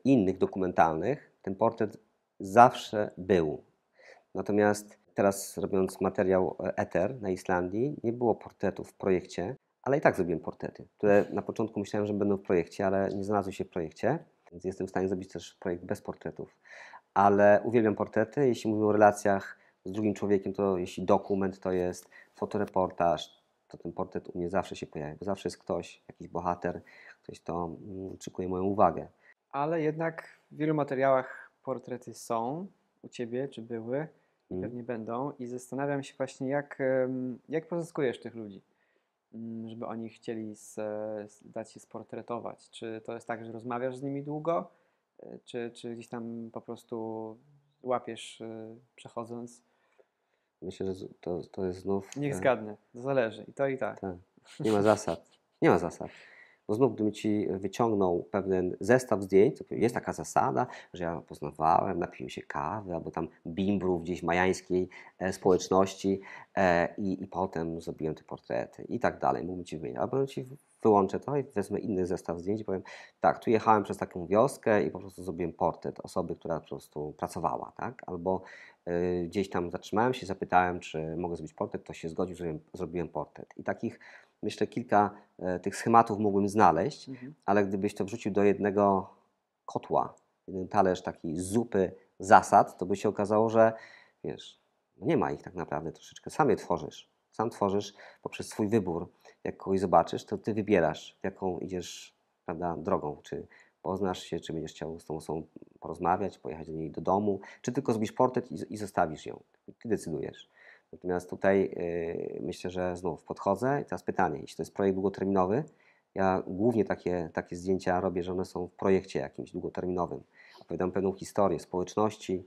innych dokumentalnych, ten portret zawsze był. Natomiast teraz robiąc materiał e, Ether na Islandii, nie było portretów w projekcie, ale i tak zrobiłem portrety, które na początku myślałem, że będą w projekcie, ale nie znalazły się w projekcie, więc jestem w stanie zrobić też projekt bez portretów. Ale uwielbiam portrety, jeśli mówimy o relacjach z drugim człowiekiem, to jeśli dokument to jest fotoreportaż, to ten portret u mnie zawsze się pojawia, bo zawsze jest ktoś, jakiś bohater, ktoś, kto przykuje mm, moją uwagę. Ale jednak w wielu materiałach portrety są u Ciebie, czy były, mm. pewnie będą i zastanawiam się właśnie, jak, jak pozyskujesz tych ludzi, mm, żeby oni chcieli z, dać się sportretować. Czy to jest tak, że rozmawiasz z nimi długo, e, czy, czy gdzieś tam po prostu łapiesz e, przechodząc Myślę, że to, to jest znów. E, Niech zgadnę, to zależy i to i tak. tak. Nie ma zasad. Nie ma zasad. Bo znów, gdybym ci e, wyciągnął pewien zestaw zdjęć, to jest taka zasada, że ja poznawałem, napiłem się kawy albo tam bimbrów gdzieś majańskiej e, społeczności i, i potem zrobiłem te portrety i tak dalej. Mógłbym ci wymienić. Albo bym ci wyłączę to i wezmę inny zestaw zdjęć i powiem, tak, tu jechałem przez taką wioskę i po prostu zrobiłem portret osoby, która po prostu pracowała, tak? Albo y, gdzieś tam zatrzymałem się, zapytałem, czy mogę zrobić portret, ktoś się zgodził, zrobiłem, zrobiłem portret. I takich, myślę, kilka y, tych schematów mógłbym znaleźć, mhm. ale gdybyś to wrzucił do jednego kotła, jeden talerz takiej zupy zasad, to by się okazało, że wiesz, no nie ma ich tak naprawdę troszeczkę, sam je tworzysz. Sam tworzysz poprzez swój wybór, jak kogoś zobaczysz, to ty wybierasz, jaką idziesz prawda, drogą. Czy poznasz się, czy będziesz chciał z tą osobą porozmawiać, pojechać do niej do domu, czy tylko zrobisz portret i, i zostawisz ją. Ty decydujesz. Natomiast tutaj yy, myślę, że znów podchodzę i teraz pytanie, jeśli to jest projekt długoterminowy, ja głównie takie, takie zdjęcia robię, że one są w projekcie jakimś długoterminowym. Opowiadam pewną historię społeczności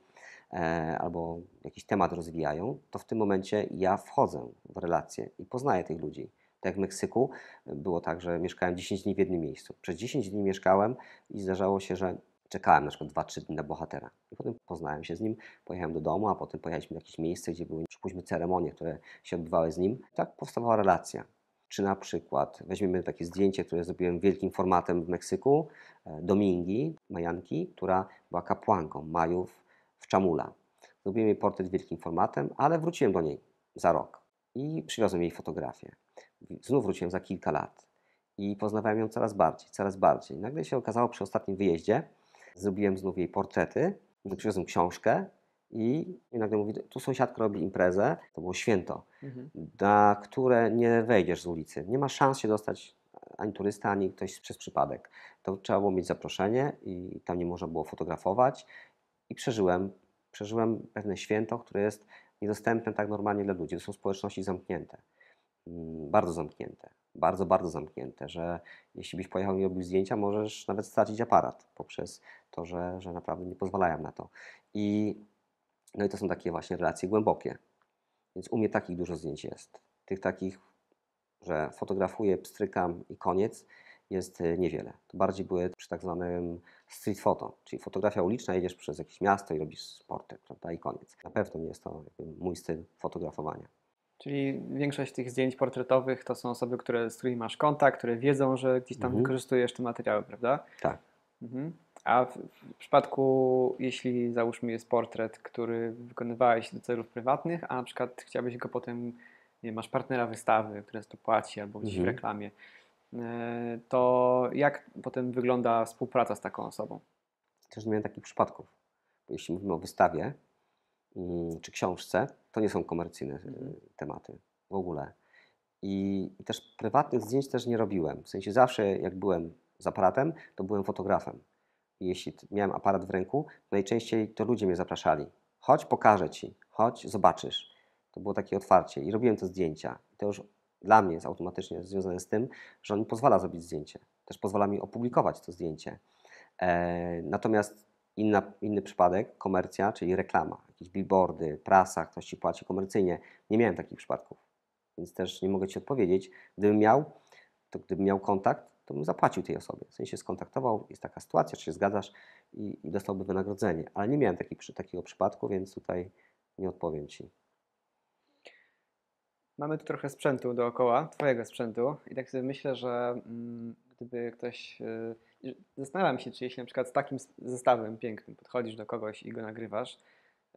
e, albo jakiś temat rozwijają, to w tym momencie ja wchodzę w relacje i poznaję tych ludzi tak w Meksyku było tak, że mieszkałem 10 dni w jednym miejscu. Przez 10 dni mieszkałem i zdarzało się, że czekałem na przykład 2-3 dni na bohatera. I potem poznałem się z nim, pojechałem do domu, a potem pojechaliśmy w jakieś miejsce, gdzie były, przypuśćmy, ceremonie, które się odbywały z nim. Tak powstawała relacja. Czy na przykład weźmiemy takie zdjęcie, które zrobiłem wielkim formatem w Meksyku, e, Domingi, Majanki, która była kapłanką Majów w Czamula. Zrobiłem jej portret wielkim formatem, ale wróciłem do niej za rok i przywiozłem jej fotografię znów wróciłem za kilka lat i poznawałem ją coraz bardziej, coraz bardziej. Nagle się okazało przy ostatnim wyjeździe, zrobiłem znów jej portrety, przywiozłem książkę i, i nagle mówi, tu sąsiadka robi imprezę, to było święto, mhm. na które nie wejdziesz z ulicy. Nie ma szans się dostać ani turysta, ani ktoś przez przypadek. To trzeba było mieć zaproszenie i tam nie można było fotografować i przeżyłem, przeżyłem pewne święto, które jest niedostępne tak normalnie dla ludzi. To są społeczności zamknięte. Mm, bardzo zamknięte. Bardzo, bardzo zamknięte, że jeśli byś pojechał i robił zdjęcia, możesz nawet stracić aparat poprzez to, że, że naprawdę nie pozwalają na to. I, no i to są takie właśnie relacje głębokie. Więc u mnie takich dużo zdjęć jest. Tych takich, że fotografuję, pstrykam i koniec jest y, niewiele. To bardziej były przy tak zwanym street photo, czyli fotografia uliczna, jedziesz przez jakieś miasto i robisz sporty, prawda, i koniec. Na pewno nie jest to mój styl fotografowania. Czyli większość tych zdjęć portretowych to są osoby, które, z którymi masz kontakt, które wiedzą, że gdzieś tam mhm. wykorzystujesz te materiały, prawda? Tak. Mhm. A w, w, przypadku, jeśli załóżmy jest portret, który wykonywałeś do celów prywatnych, a na przykład chciałbyś go potem, nie masz partnera wystawy, który to płaci albo gdzieś mhm. w reklamie, e, to jak potem wygląda współpraca z taką osobą? Też nie miałem takich przypadków. Bo jeśli mówimy o wystawie mm, czy książce, to nie są komercyjne e, mhm. tematy w ogóle. I, też prywatnych zdjęć też nie robiłem. W sensie zawsze jak byłem z aparatem, to byłem fotografem. I jeśli miałem aparat w ręku, najczęściej to ludzie mnie zapraszali. Chodź, pokażę ci, chodź, zobaczysz. To było takie otwarcie i robiłem te zdjęcia. I to już dla mnie jest automatycznie związane z tym, że on mi pozwala zrobić zdjęcie. Też pozwala mi opublikować to zdjęcie. E, natomiast inna, inny przypadek, komercja, czyli reklama jakieś billboardy, prasa, ktoś ci płaci komercyjnie. Nie miałem takich przypadków, więc też nie mogę ci odpowiedzieć. Gdybym miał, to gdybym miał kontakt, to bym zapłacił tej osobie. W sensie skontaktował, jest taka sytuacja, czy się zgadzasz i, i dostałby wynagrodzenie. Ale nie miałem taki, przy, takiego przypadku, więc tutaj nie odpowiem ci. Mamy tu trochę sprzętu dookoła, twojego sprzętu i tak sobie myślę, że mm, gdyby ktoś... Yy, zastanawiam się, czy jeśli na przykład z takim zestawem pięknym podchodzisz do kogoś i go nagrywasz,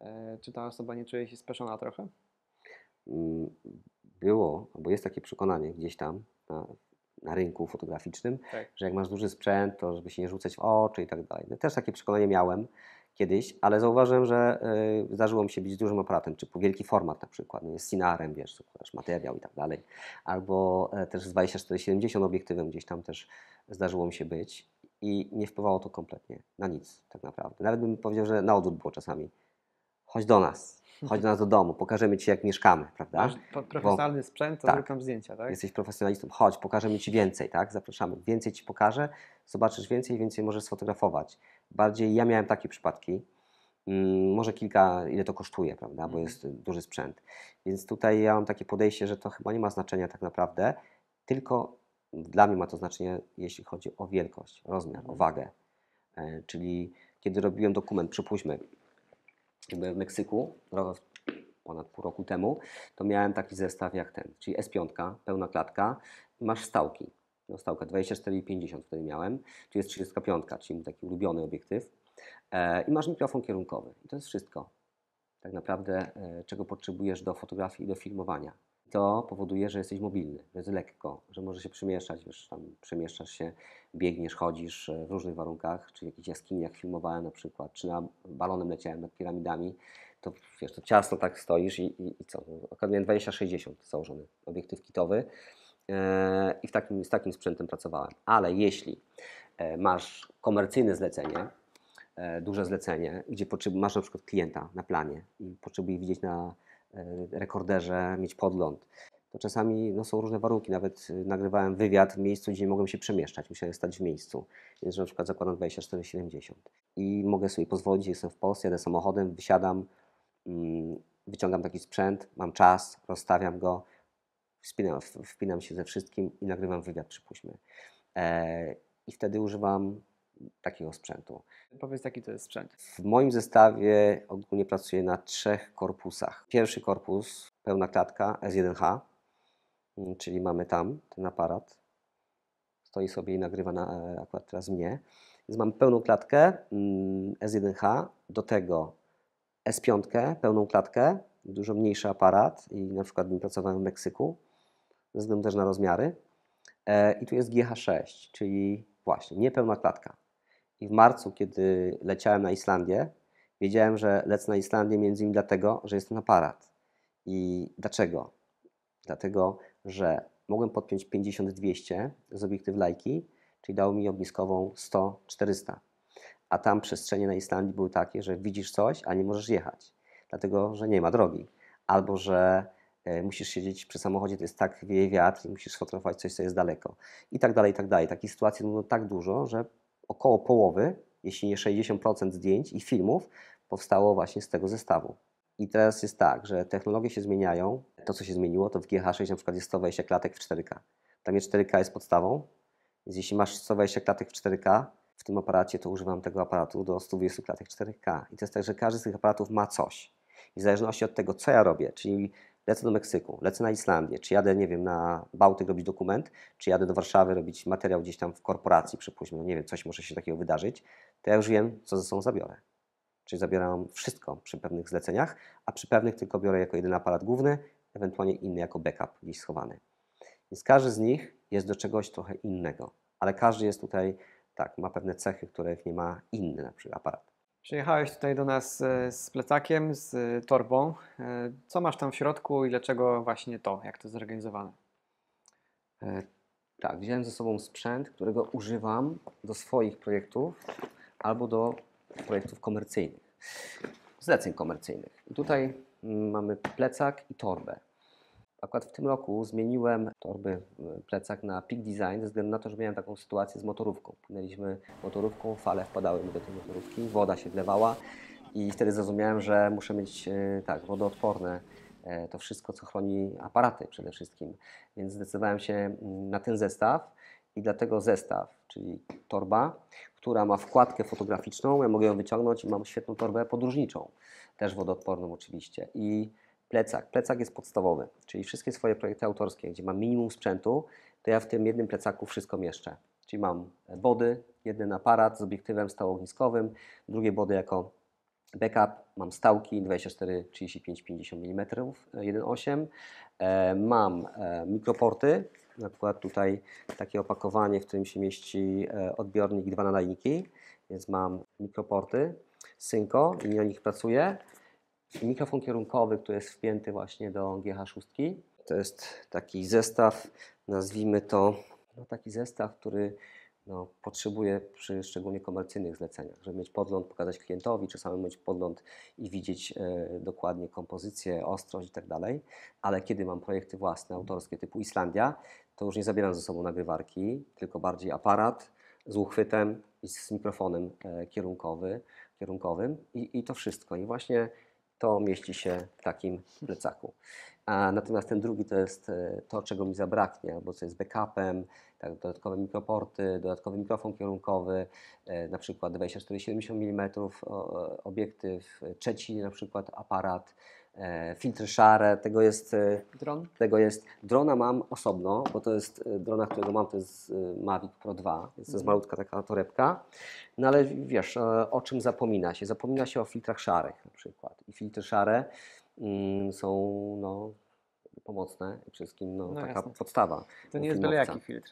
E, czy ta osoba nie czuje się speszona trochę? Mm, było, albo jest takie przekonanie gdzieś tam na, na rynku fotograficznym, tak. że jak masz duży sprzęt, to żeby się nie rzucać w oczy i tak dalej. No, też takie przekonanie miałem kiedyś, ale zauważyłem, że y, zdarzyło mi się być dużym aparatem, czy po wielki format na przykład, no, z cinarem, wiesz, zakładasz materiał i tak dalej, albo e, też z 24-70 obiektywem gdzieś tam też zdarzyło mi się być i nie wpływało to kompletnie na nic tak naprawdę. Nawet bym powiedział, że na odwrót było czasami chodź do nas, chodź do nas do domu, pokażemy Ci jak mieszkamy, prawda? Masz profesjonalny Bo, sprzęt, to tak, zdjęcia, tak? Jesteś profesjonalistą, chodź, pokażemy Ci więcej, tak? Zapraszamy, więcej Ci pokażę, zobaczysz więcej, więcej możesz sfotografować. Bardziej ja miałem takie przypadki, mm, może kilka, ile to kosztuje, prawda, bo mhm. jest duży sprzęt. Więc tutaj ja mam takie podejście, że to chyba nie ma znaczenia tak naprawdę, tylko dla mnie ma to znaczenie, jeśli chodzi o wielkość, rozmiar, mhm. o wagę. E, czyli kiedy robiłem dokument, przypuśćmy, byłem w Meksyku ponad pół roku temu, to miałem taki zestaw jak ten, czyli S5, pełna klatka, masz stałki. No stałka 50 wtedy miałem, czyli jest 35, czyli taki ulubiony obiektyw. E, I masz mikrofon kierunkowy. I to jest wszystko. Tak naprawdę, e, czego potrzebujesz do fotografii i do filmowania to powoduje, że jesteś mobilny, że jest lekko, że może się przemieszczać, wiesz, tam przemieszczasz się, biegniesz, chodzisz e, w różnych warunkach, czy w jakichś jaskiniach filmowałem na przykład, czy na balonem leciałem nad piramidami, to wiesz, to ciasno tak stoisz i, i, i co? No, akurat miałem 20-60 założony obiektyw kitowy e, i w takim, z takim sprzętem pracowałem. Ale jeśli e, masz komercyjne zlecenie, duże zlecenie, gdzie masz na przykład klienta na planie i potrzebuje widzieć na E, rekorderze mieć podgląd. To czasami no, są różne warunki. Nawet y, nagrywałem wywiad w miejscu, gdzie nie mogłem się przemieszczać, musiałem stać w miejscu. Więc na przykład zakładam 24,70 i mogę sobie pozwolić, jestem w Polsce, jadę samochodem, wysiadam, mm, wyciągam taki sprzęt, mam czas, rozstawiam go, wspinam, wpinam się ze wszystkim i nagrywam wywiad, przypuśćmy. E, I wtedy używam takiego sprzętu. Powiedz, jaki to jest sprzęt? W moim zestawie ogólnie pracuję na trzech korpusach. Pierwszy korpus, pełna klatka S1H, mm, czyli mamy tam ten aparat. Stoi sobie i nagrywa na, e, akurat teraz mnie. Więc mam pełną klatkę mm, S1H, do tego S5, pełną klatkę, dużo mniejszy aparat i na przykład nim pracowałem w Meksyku, ze względu też na rozmiary. E, I tu jest GH6, czyli właśnie niepełna klatka. I w marcu, kiedy leciałem na Islandię, wiedziałem, że lecę na Islandię między innymi dlatego, że jest ten aparat. I dlaczego? Dlatego, że mogłem podpiąć 50-200 z obiektyw lajki, czyli dało mi ogniskową 100-400. A tam przestrzenie na Islandii były takie, że widzisz coś, a nie możesz jechać, dlatego że nie ma drogi. Albo że e, musisz siedzieć przy samochodzie, to jest tak wieje wiatr i musisz fotografować coś, co jest daleko. I tak dalej, i tak dalej. Takich sytuacji było tak dużo, że około połowy, jeśli nie 60% zdjęć i filmów powstało właśnie z tego zestawu. I teraz jest tak, że technologie się zmieniają. To, co się zmieniło, to w GH6 na przykład jest 120 klatek w 4K. Tam jest 4K jest podstawą, więc jeśli masz 120 klatek w 4K, w tym aparacie to używam tego aparatu do 120 klatek 4K. I to jest tak, że każdy z tych aparatów ma coś. I w zależności od tego, co ja robię, czyli lecę do Meksyku, lecę na Islandię, czy jadę, nie wiem, na Bałtyk robić dokument, czy jadę do Warszawy robić materiał gdzieś tam w korporacji, przypuśćmy, no nie wiem, coś może się takiego wydarzyć, to ja już wiem, co ze sobą zabiorę. Czyli zabieram wszystko przy pewnych zleceniach, a przy pewnych tylko biorę jako jeden aparat główny, ewentualnie inny jako backup gdzieś schowany. Więc każdy z nich jest do czegoś trochę innego, ale każdy jest tutaj, tak, ma pewne cechy, których nie ma inny na przykład aparat. Przyjechałeś tutaj do nas e, z plecakiem, z e, torbą. E, co masz tam w środku i dlaczego właśnie to? Jak to zorganizowane? Tak, wziąłem ze sobą sprzęt, którego używam do swoich projektów albo do projektów komercyjnych, zleceń komercyjnych. I tutaj mm, mamy plecak i torbę. Akurat w tym roku zmieniłem torby e, plecak na Peak Design ze względu na to, że miałem taką sytuację z motorówką. Płynęliśmy motorówką, fale wpadały mi do tej motorówki, woda się wlewała i wtedy zrozumiałem, że muszę mieć e, tak, wodoodporne e, to wszystko, co chroni aparaty przede wszystkim. Więc zdecydowałem się mm, na ten zestaw i dlatego zestaw, czyli torba, która ma wkładkę fotograficzną, ja mogę ją wyciągnąć i mam świetną torbę podróżniczą, też wodoodporną oczywiście. I plecak. Plecak jest podstawowy, czyli wszystkie swoje projekty autorskie, gdzie mam minimum sprzętu, to ja w tym jednym plecaku wszystko mieszczę. Czyli mam body, jeden aparat z obiektywem stałogniskowym, drugie body jako backup, mam stałki 24, 35, 50 mm 1.8, mam e, mikroporty, na przykład tutaj takie opakowanie, w którym się mieści e, odbiornik i dwa nadajniki, więc mam mikroporty synko i na nich pracuję mikrofon kierunkowy, który jest wpięty właśnie do GH6. To jest taki zestaw, nazwijmy to, no taki zestaw, który no, potrzebuje przy szczególnie komercyjnych zleceniach, żeby mieć podgląd, pokazać klientowi, czasami mieć podgląd i widzieć e, dokładnie kompozycję, ostrość i tak dalej. Ale kiedy mam projekty własne, autorskie typu Islandia, to już nie zabieram ze sobą nagrywarki, tylko bardziej aparat z uchwytem i z mikrofonem e, kierunkowy, kierunkowym i, i to wszystko. I właśnie to mieści się w takim plecaku. A natomiast ten drugi to jest e, to, czego mi zabraknie, bo co jest backupem, tak, dodatkowe mikroporty, dodatkowy mikrofon kierunkowy, e, na przykład 24-70 mm e, obiektyw, trzeci na przykład aparat, E, filtry szare, tego jest... E, Dron? Tego jest. Drona mam osobno, bo to jest e, drona, którego mam, to jest Mavic Pro 2, więc to jest mhm. malutka taka torebka. No ale wiesz, o czym zapomina się? Zapomina się o filtrach szarych na przykład. I filtry szare mm, są no, pomocne wszystkim, no, no taka jasne. podstawa. To nie jest byle jaki filtr.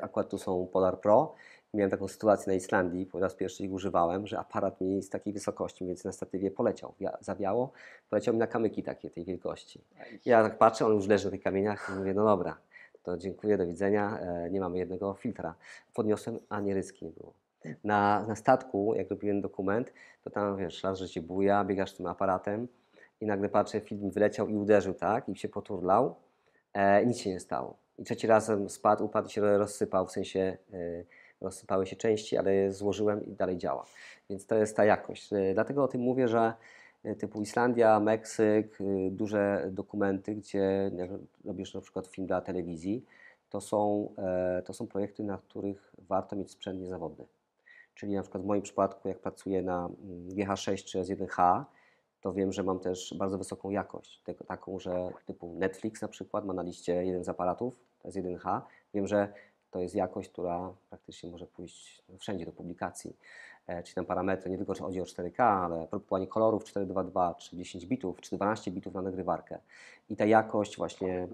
Akurat tu są Polar Pro, miałem taką sytuację na Islandii, po raz pierwszy ich używałem, że aparat mi z takiej wysokości, więc na statywie poleciał, zawiało, poleciał mi na kamyki takie tej wielkości. Ja tak patrzę, on już leży na tych kamieniach i mówię, no dobra, to dziękuję, do widzenia, e, nie mamy jednego filtra. Podniosłem, a nie ryski nie było. Na, na statku, jak robiłem dokument, to tam wiesz, raz, że się buja, biegasz tym aparatem i nagle patrzę, film wyleciał i uderzył tak, i się poturlał, e, nic się nie stało. I trzeci razem spadł, upadł i się rozsypał, w sensie... E, rozsypały się części, ale je złożyłem i dalej działa. Więc to jest ta jakość. Y, dlatego o tym mówię, że y, typu Islandia, Meksyk, y, duże dokumenty, gdzie robisz na przykład film dla telewizji, to są, e, to są projekty, na których warto mieć sprzęt niezawodny. Czyli na przykład w moim przypadku, jak pracuję na mm, GH6 czy S1H, to wiem, że mam też bardzo wysoką jakość. Taką, że typu Netflix na przykład ma na liście jeden z aparatów, s 1H. Wiem, że to jest jakość, która praktycznie może pójść wszędzie do publikacji. E, Czyli tam parametry, nie tylko czy chodzi o 4K, ale proporcjonowanie kolorów 422, czy 10 bitów, czy 12 bitów na nagrywarkę. I ta jakość właśnie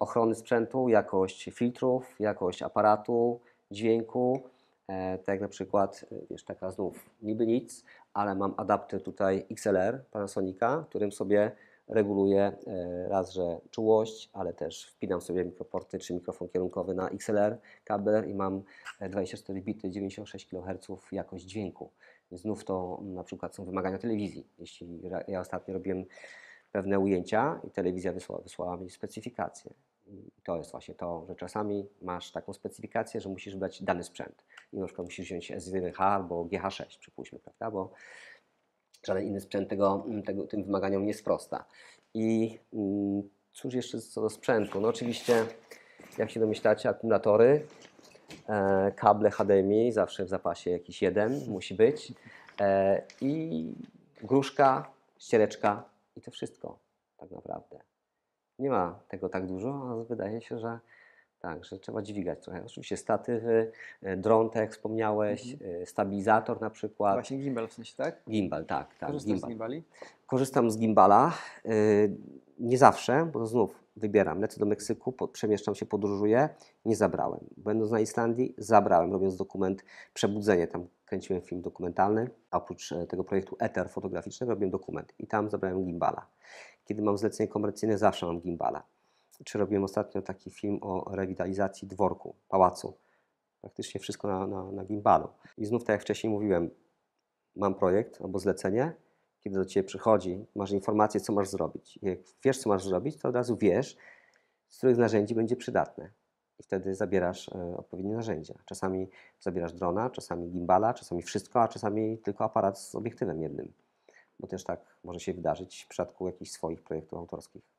ochrony sprzętu, jakość filtrów, jakość aparatu, dźwięku, e, tak jak na przykład, e, wiesz, taka znów niby nic, ale mam adapter tutaj XLR Panasonica, którym sobie reguluję e, raz, że czułość, ale też wpinam sobie mikroporty czy mikrofon kierunkowy na XLR kabel i mam 24 e, bity, 96 kHz jakość dźwięku. Więc znów to na przykład są wymagania telewizji. Jeśli ja ostatnio robiłem pewne ujęcia i telewizja wysła, wysłała mi specyfikację. I to jest właśnie to, że czasami masz taką specyfikację, że musisz brać dany sprzęt. I na przykład musisz wziąć h albo GH6, przypuśćmy, prawda? Bo Żaden inny sprzęt tego, mm, tego, tym wymaganiom nie sprosta. I mm, cóż jeszcze co do sprzętu? No oczywiście, jak się domyślacie, akumulatory, e, kable HDMI, zawsze w zapasie jakiś jeden musi być e, i gruszka, ściereczka i to wszystko tak naprawdę. Nie ma tego tak dużo, a wydaje się, że tak, że trzeba dźwigać trochę. Oczywiście statywy, e, dron, tak jak wspomniałeś, mhm. E, stabilizator na przykład. Właśnie gimbal w sensie, tak? Gimbal, tak. tak Korzystasz gimbal. z gimbali? Korzystam z gimbala. E, nie zawsze, bo znów wybieram. Lecę do Meksyku, przemieszczam się, podróżuję. Nie zabrałem. Będąc na Islandii, zabrałem, robiąc dokument Przebudzenie. Tam kręciłem film dokumentalny. A oprócz tego projektu Ether fotograficznego robiłem dokument i tam zabrałem gimbala. Kiedy mam zlecenie komercyjne, zawsze mam gimbala czy robiłem ostatnio taki film o rewitalizacji dworku, pałacu. Praktycznie wszystko na, na, na gimbalu. I znów, tak jak wcześniej mówiłem, mam projekt albo zlecenie, kiedy do ciebie przychodzi, masz informację, co masz zrobić. I jak wiesz, co masz zrobić, to od razu wiesz, z których narzędzi będzie przydatne. I wtedy zabierasz e, odpowiednie narzędzia. Czasami zabierasz drona, czasami gimbala, czasami wszystko, a czasami tylko aparat z obiektywem jednym. Bo też tak może się wydarzyć w przypadku jakichś swoich projektów autorskich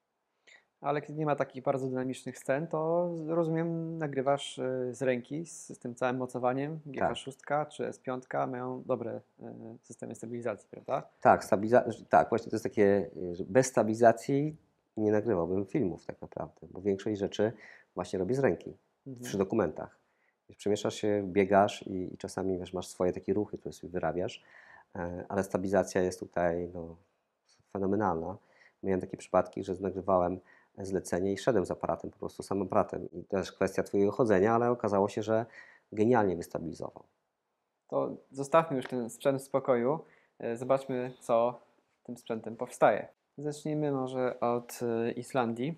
ale kiedy nie ma takich bardzo dynamicznych scen, to rozumiem, nagrywasz e, z ręki z, tym całym mocowaniem. GH6 tak. czy S5 mają dobre e, systemy stabilizacji, prawda? Tak, stabiliza- tak, właśnie to jest takie, e, że bez stabilizacji nie nagrywałbym filmów tak naprawdę, bo większość rzeczy właśnie robię z ręki mhm. przy dokumentach. Przemieszasz się, biegasz i, i czasami wiesz, masz swoje takie ruchy, które sobie wyrabiasz, ale stabilizacja jest tutaj no, fenomenalna. Miałem takie przypadki, że nagrywałem zlecenie i szedłem z aparatem, po prostu samym aparatem. I też kwestia Twojego chodzenia, ale okazało się, że genialnie wystabilizował. To zostawmy już ten sprzęt w spokoju. E, zobaczmy, co tym sprzętem powstaje. Zacznijmy może od e, Islandii.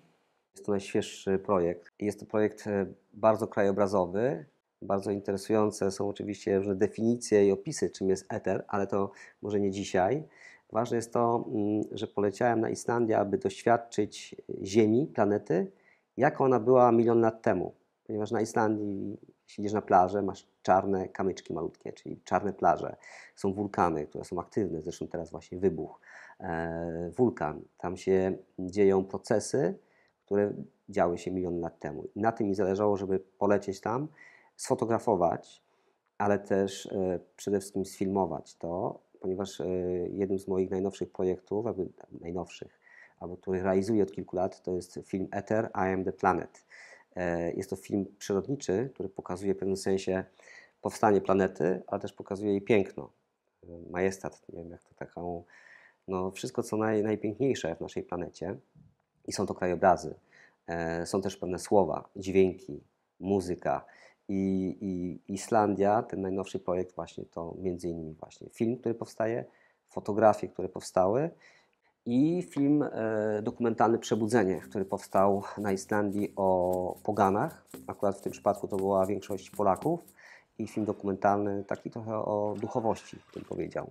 Jest to najświeższy projekt. Jest to projekt e, bardzo krajobrazowy. Bardzo interesujące są oczywiście różne definicje i opisy, czym jest eter, ale to może nie dzisiaj. Ważne jest to, mm, że poleciałem na Islandię, aby doświadczyć Ziemi, planety, jak ona była milion lat temu. Ponieważ na Islandii siedzisz na plaży, masz czarne kamyczki malutkie, czyli czarne plaże. Są wulkany, które są aktywne, zresztą teraz właśnie wybuch. E, wulkan. Tam się dzieją procesy, które działy się milion lat temu. I na tym mi zależało, żeby polecieć tam, sfotografować, ale też e, przede wszystkim sfilmować to, ponieważ e, jednym z moich najnowszych projektów, albo najnowszych, albo który realizuję od kilku lat, to jest film Ether, I am the Planet. E, jest to film przyrodniczy, który pokazuje w pewnym sensie powstanie planety, ale też pokazuje jej piękno, e, majestat, nie wiem jak to taką, no wszystko co naj, najpiękniejsze w naszej planecie i są to krajobrazy, są też pewne słowa, dźwięki, muzyka, i, i Islandia, ten najnowszy projekt właśnie to między innymi właśnie film, który powstaje, fotografie, które powstały i film e, dokumentalny Przebudzenie, który powstał na Islandii o poganach. Akurat w tym przypadku to była większość Polaków. I film dokumentalny, taki trochę o duchowości, bym powiedział.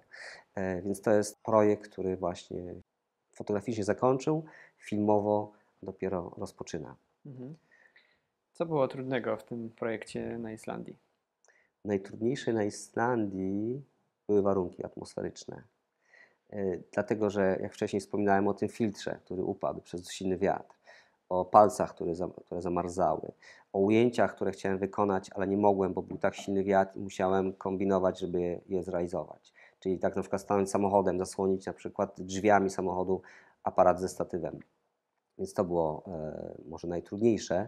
E, więc to jest projekt, który właśnie fotograficznie zakończył, filmowo dopiero rozpoczyna. Mhm. Co było trudnego w tym projekcie na Islandii? Najtrudniejsze na Islandii były warunki atmosferyczne. E, dlatego, że jak wcześniej wspominałem o tym filtrze, który upadł przez silny wiatr, o palcach, które, które zamarzały, o ujęciach, które chciałem wykonać, ale nie mogłem, bo był tak silny wiatr i musiałem kombinować, żeby je zrealizować. Czyli tak na przykład stanąć samochodem, zasłonić na przykład drzwiami samochodu aparat ze statywem. Więc to było e, może najtrudniejsze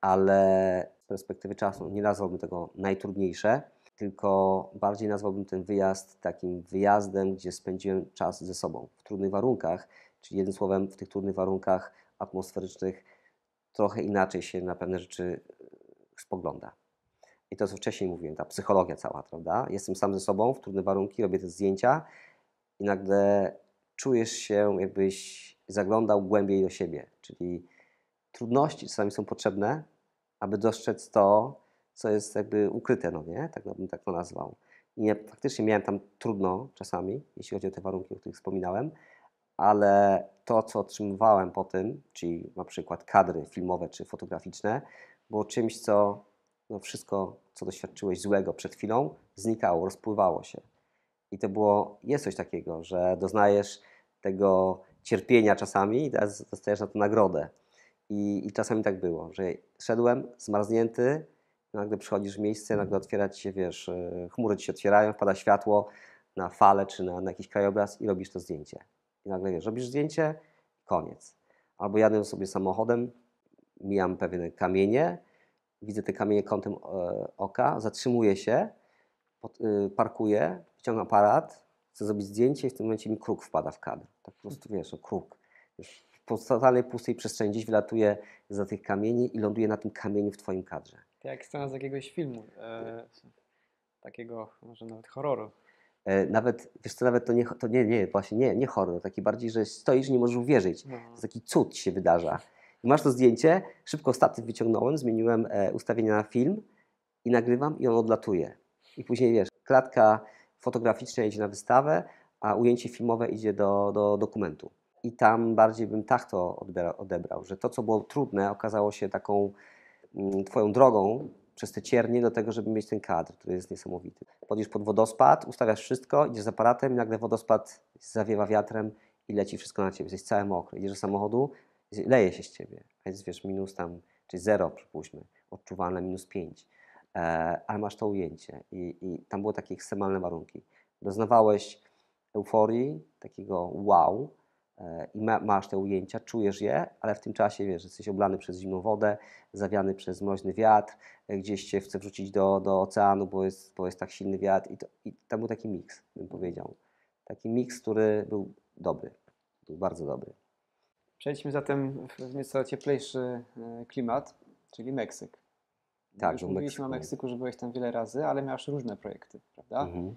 ale z perspektywy czasu nie nazwałbym tego najtrudniejsze, tylko bardziej nazwałbym ten wyjazd takim wyjazdem, gdzie spędziłem czas ze sobą w trudnych warunkach, czyli jednym słowem w tych trudnych warunkach atmosferycznych trochę inaczej się na pewne rzeczy e, spogląda. I to, co wcześniej mówiłem, ta psychologia cała, prawda? Jestem sam ze sobą w trudne warunki, robię te zdjęcia i nagle czujesz się, jakbyś zaglądał głębiej do siebie, czyli trudności czasami są potrzebne, aby dostrzec to, co jest jakby ukryte, no nie? Tak bym tak to nazwał. I ja faktycznie miałem tam trudno czasami, jeśli chodzi o te warunki, o których wspominałem, ale to, co otrzymywałem po tym, czyli na przykład kadry filmowe czy fotograficzne, było czymś, co no wszystko, co doświadczyłeś złego przed chwilą, znikało, rozpływało się. I to było, jest coś takiego, że doznajesz tego cierpienia czasami i teraz dostajesz na to nagrodę. I, I, czasami tak było, że szedłem zmarznięty, nagle przychodzisz w miejsce, nagle mhm. otwierać się, wiesz, e, chmury ci się otwierają, wpada światło na falę czy na, na jakiś krajobraz i robisz to zdjęcie. I nagle wiesz, robisz zdjęcie, koniec. Albo jadę sobie samochodem, mijam pewne kamienie, widzę te kamienie kątem e, oka, zatrzymuję się, e, parkuję, wciągam aparat, chcę zrobić zdjęcie i w tym momencie mi kruk wpada w kadr. Tak po prostu wiesz, o no, kruk. Wiesz, totalnej pustej przestrzeni, gdzieś wylatuje za tych kamieni i ląduje na tym kamieniu w Twoim kadrze. Tak jak scena z jakiegoś filmu, e, takiego może nawet horroru. E, nawet, wiesz co, nawet to nie, to nie, nie, właśnie nie, nie horror, taki bardziej, że stoisz nie możesz uwierzyć. No. Taki cud się wydarza. I masz to zdjęcie, szybko statyw wyciągnąłem, zmieniłem e, ustawienia na film i nagrywam i on odlatuje. I później, wiesz, klatka fotograficzna idzie na wystawę, a ujęcie filmowe idzie do, do dokumentu. I tam bardziej bym tak to odebrał, że to, co było trudne, okazało się taką mm, Twoją drogą przez te ciernie do tego, żeby mieć ten kadr, który jest niesamowity. Podjesz pod wodospad, ustawiasz wszystko, idziesz z aparatem, i nagle wodospad zawiewa wiatrem i leci wszystko na ciebie. Jesteś cały mokry, idziesz do samochodu, leje się z ciebie. A jest wiesz, minus tam, czyli zero przypuśćmy, odczuwalne minus pięć, e, ale masz to ujęcie i, i tam były takie ekstremalne warunki. Doznawałeś euforii, takiego wow, E, i ma, masz te ujęcia, czujesz je, ale w tym czasie wiesz, jesteś oblany przez zimną wodę, zawiany przez mroźny wiatr, e, gdzieś się chce wrzucić do, do oceanu, bo jest, bo jest tak silny wiatr i, to, i tam był taki miks, bym powiedział. Taki miks, który był dobry, był bardzo dobry. Przejdźmy zatem w nieco cieplejszy e, klimat, czyli Meksyk. Tak, Już mówiliśmy o Meksyku, że byłeś tam wiele razy, ale miałeś różne projekty, prawda? Mhm.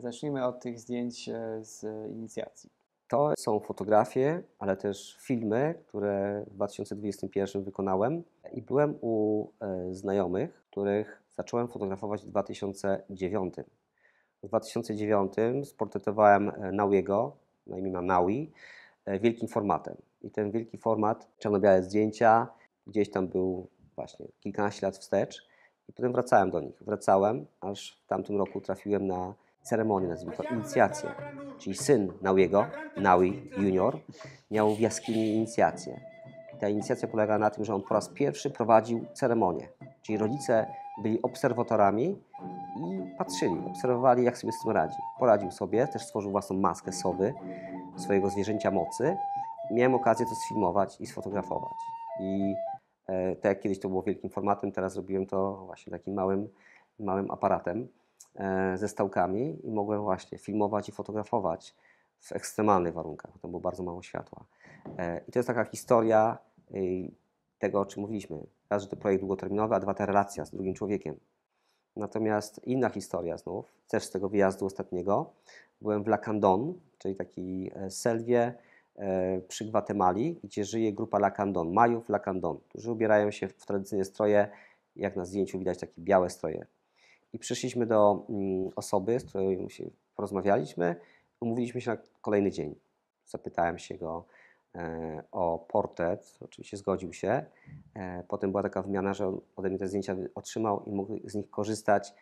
Zacznijmy od tych zdjęć z inicjacji. To są fotografie, ale też filmy, które w 2021 wykonałem i byłem u e, znajomych, których zacząłem fotografować w 2009. W 2009 sportretowałem e, Nawiego, na imię ma naui, e, wielkim formatem. I ten wielki format, czarno-białe zdjęcia, gdzieś tam był właśnie kilkanaście lat wstecz. I potem wracałem do nich. Wracałem, aż w tamtym roku trafiłem na ceremonię, nazwijmy to inicjację. Czyli syn Nawiego, Nawi junior, miał w jaskini inicjację. Ta inicjacja polega na tym, że on po raz pierwszy prowadził ceremonię. Czyli rodzice byli obserwatorami i patrzyli, obserwowali, jak sobie z tym radzi. Poradził sobie, też stworzył własną maskę sowy, swojego zwierzęcia mocy. Miałem okazję to sfilmować i sfotografować. I e, tak jak kiedyś to było wielkim formatem, teraz robiłem to właśnie takim małym, małym aparatem. E, ze stałkami i mogłem właśnie filmować i fotografować w ekstremalnych warunkach, tam było bardzo mało światła. E, I to jest taka historia y, tego, o czym mówiliśmy. Raz, że to projekt długoterminowy, a dwa, ta relacja z drugim człowiekiem. Natomiast inna historia znów, też z tego wyjazdu ostatniego, byłem w Lacandon, czyli taki e, selwie przy Gwatemali, gdzie żyje grupa Lacandon, Majów Lacandon, którzy ubierają się w tradycyjne stroje, jak na zdjęciu widać takie białe stroje, i przyszliśmy do mm, osoby, z którą się porozmawialiśmy, umówiliśmy się na kolejny dzień. Zapytałem się go e, o portret, oczywiście zgodził się. E, potem była taka wymiana, że on ode mnie te zdjęcia otrzymał i mógł z nich korzystać,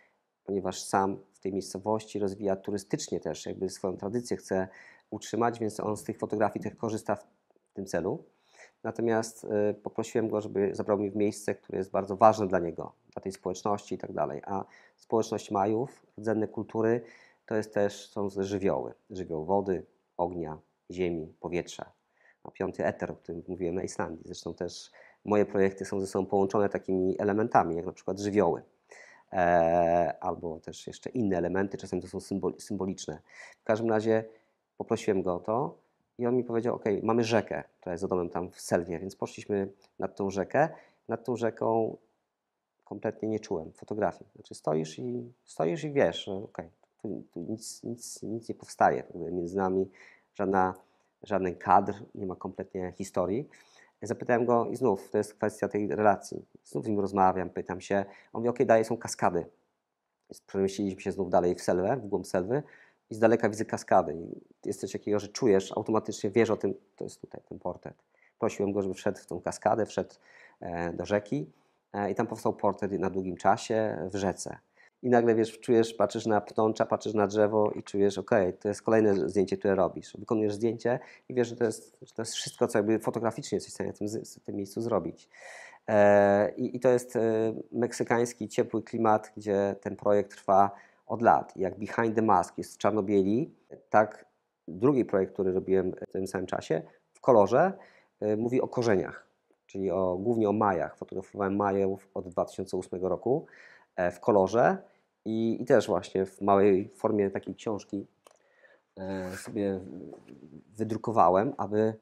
ponieważ sam w tej miejscowości rozwija turystycznie też, jakby swoją tradycję chce utrzymać, więc on z tych fotografii też korzysta w tym celu. Natomiast y, poprosiłem go, żeby zabrał mi w miejsce, które jest bardzo ważne dla niego, dla tej społeczności i tak dalej. A społeczność Majów, rdzenne kultury, to jest też, są żywioły. Żywioł wody, ognia, ziemi, powietrza. No, piąty eter, o którym mówiłem na Islandii. Zresztą też moje projekty są ze sobą połączone takimi elementami, jak na przykład żywioły. E, albo też jeszcze inne elementy, czasem to są symboliczne. W każdym razie poprosiłem go o to, i on mi powiedział, ok, mamy rzekę, która jest za domem tam w Selwie, więc poszliśmy nad tą rzekę. Nad tą rzeką kompletnie nie czułem fotografii. Znaczy stoisz i, stoisz i wiesz, że ok, tu, tu nic, nic, nic nie powstaje między nami, żadna, żaden kadr, nie ma kompletnie historii. Zapytałem go i znów, to jest kwestia tej relacji. Znów z nim rozmawiam, pytam się. On mówi, ok, daje są kaskady. Przemieściliśmy się znów dalej w selwę, w głąb selwy i z daleka widzę kaskady. I jest coś takiego, że czujesz, automatycznie wiesz o tym, to jest tutaj ten portret. Prosiłem go, żeby wszedł w tą kaskadę, wszedł e, do rzeki e, i tam powstał portret na długim czasie w rzece. I nagle wiesz, czujesz, patrzysz na ptącza, patrzysz na drzewo i czujesz, ok, to jest kolejne zdjęcie, które robisz. Wykonujesz zdjęcie i wiesz, że to jest, że to jest wszystko, co jakby fotograficznie jesteś w stanie w tym, tym miejscu zrobić. E, i, I to jest e, meksykański ciepły klimat, gdzie ten projekt trwa od lat. Jak Behind the Mask jest czarno-bieli, tak drugi projekt, który robiłem w tym samym czasie, w kolorze, y, mówi o korzeniach, czyli o, głównie o majach. Fotografowałem majów od 2008 roku e, w kolorze i, i też właśnie w małej formie takiej książki e, sobie wydrukowałem, aby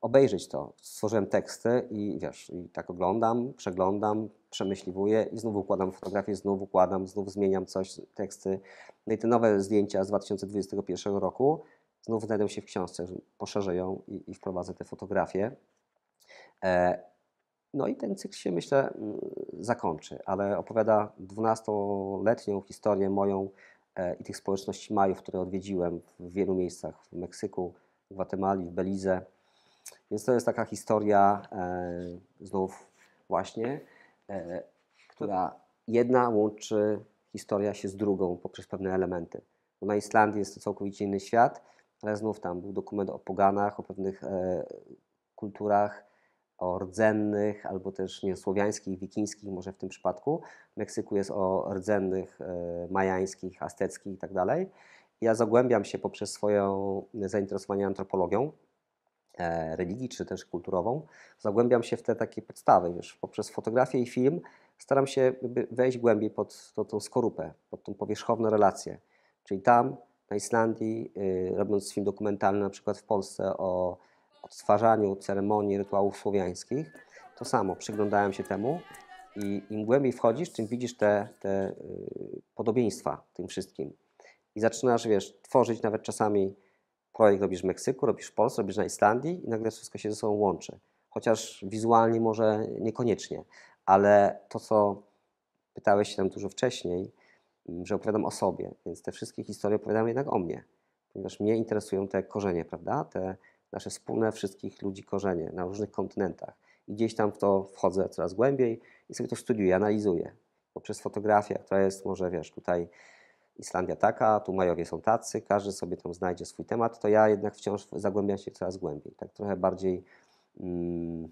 obejrzeć to. Stworzyłem teksty i wiesz, i tak oglądam, przeglądam, przemyśliwuję i znów układam fotografię, znów układam, znów zmieniam coś, teksty. No i te nowe zdjęcia z 2021 roku znów znajdą się w książce, poszerzę ją i, i wprowadzę te fotografie. E, no i ten cykl się myślę zakończy, ale opowiada 12-letnią historię moją e, i tych społeczności Majów, które odwiedziłem w wielu miejscach, w Meksyku, w Gwatemali, w Belize. Więc to jest taka historia e, znów właśnie E, która jedna łączy historia się z drugą poprzez pewne elementy. Bo na Islandii jest to całkowicie inny świat, ale znów tam był dokument o poganach, o pewnych e, kulturach, o rdzennych albo też nie, słowiańskich, wikińskich może w tym przypadku. W Meksyku jest o rdzennych, e, majańskich, azteckich tak dalej. Ja zagłębiam się poprzez swoje zainteresowanie antropologią, E, religii czy też kulturową, zagłębiam się w te takie podstawy. Wiesz, poprzez fotografię i film staram się wejść głębiej pod to, tą skorupę, pod tą powierzchowną relację. Czyli tam, na Islandii, yy, robiąc film dokumentalny na przykład w Polsce o odtwarzaniu ceremonii, rytuałów słowiańskich, to samo, przyglądałem się temu i im głębiej wchodzisz, tym widzisz te, te yy, podobieństwa tym wszystkim. I zaczynasz, wiesz, tworzyć nawet czasami projekt robisz w Meksyku, robisz w Polsce, robisz na Islandii i nagle wszystko się ze sobą łączy. Chociaż wizualnie może niekoniecznie, ale to, co pytałeś się tam dużo wcześniej, mm, że opowiadam o sobie, więc te wszystkie historie opowiadam jednak o mnie, ponieważ mnie interesują te korzenie, prawda? Te nasze wspólne wszystkich ludzi korzenie na różnych kontynentach. I gdzieś tam w to wchodzę coraz głębiej i sobie to studiuję, analizuję poprzez fotografię, która jest może, wiesz, tutaj Islandia taka, tu majowie są tacy, każdy sobie tam znajdzie swój temat, to ja jednak wciąż zagłębiam się coraz głębiej, tak trochę bardziej mm,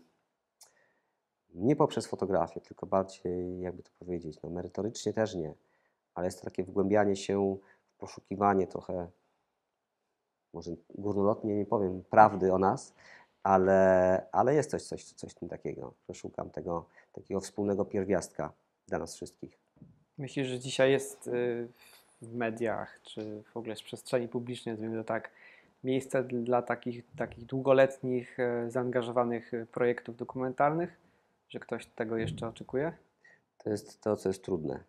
nie poprzez fotografię, tylko bardziej, jakby to powiedzieć, no merytorycznie też nie, ale jest to takie wgłębianie się, poszukiwanie trochę, może górnolotnie nie powiem prawdy o nas, ale, ale jest coś, coś, coś w tym takiego, że szukam tego takiego wspólnego pierwiastka dla nas wszystkich. Myślisz, że dzisiaj jest y, w mediach, czy w ogóle z przestrzeni publicznej, nazwijmy to tak, miejsce dla takich, takich długoletnich, e, zaangażowanych e, projektów dokumentalnych? Że ktoś tego jeszcze oczekuje? To jest to, co jest trudne.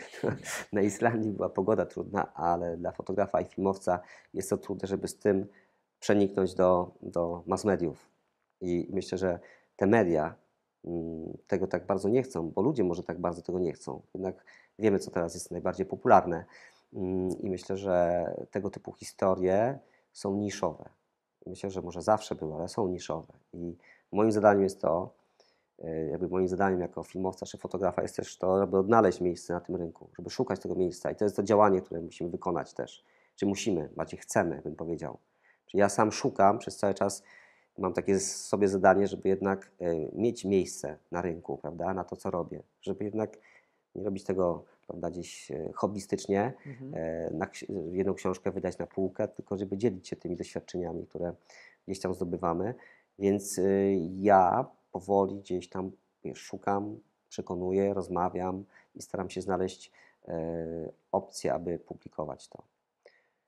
Na Islandii była pogoda trudna, ale dla fotografa i filmowca jest to trudne, żeby z tym przeniknąć do, do mass mediów. I myślę, że te media, Mm, tego tak bardzo nie chcą, bo ludzie może tak bardzo tego nie chcą. Jednak wiemy, co teraz jest najbardziej popularne mm, i myślę, że tego typu historie są niszowe. Myślę, że może zawsze były, ale są niszowe. I moim zadaniem jest to, e, jakby moim zadaniem jako filmowca czy fotografa jest też to, żeby odnaleźć miejsce na tym rynku, żeby szukać tego miejsca. I to jest to działanie, które musimy wykonać też. Czy musimy, bardziej chcemy, bym powiedział. Czyli ja sam szukam przez cały czas mam takie sobie zadanie, żeby jednak e, mieć miejsce na rynku, prawda, na to, co robię, żeby jednak nie robić tego prawda, gdzieś e, hobbystycznie, mhm. E, na, jedną książkę wydać na półkę, tylko żeby dzielić się tymi doświadczeniami, które gdzieś tam zdobywamy. Więc ja powoli gdzieś tam szukam, przekonuję, rozmawiam i staram się znaleźć opcję, aby publikować to.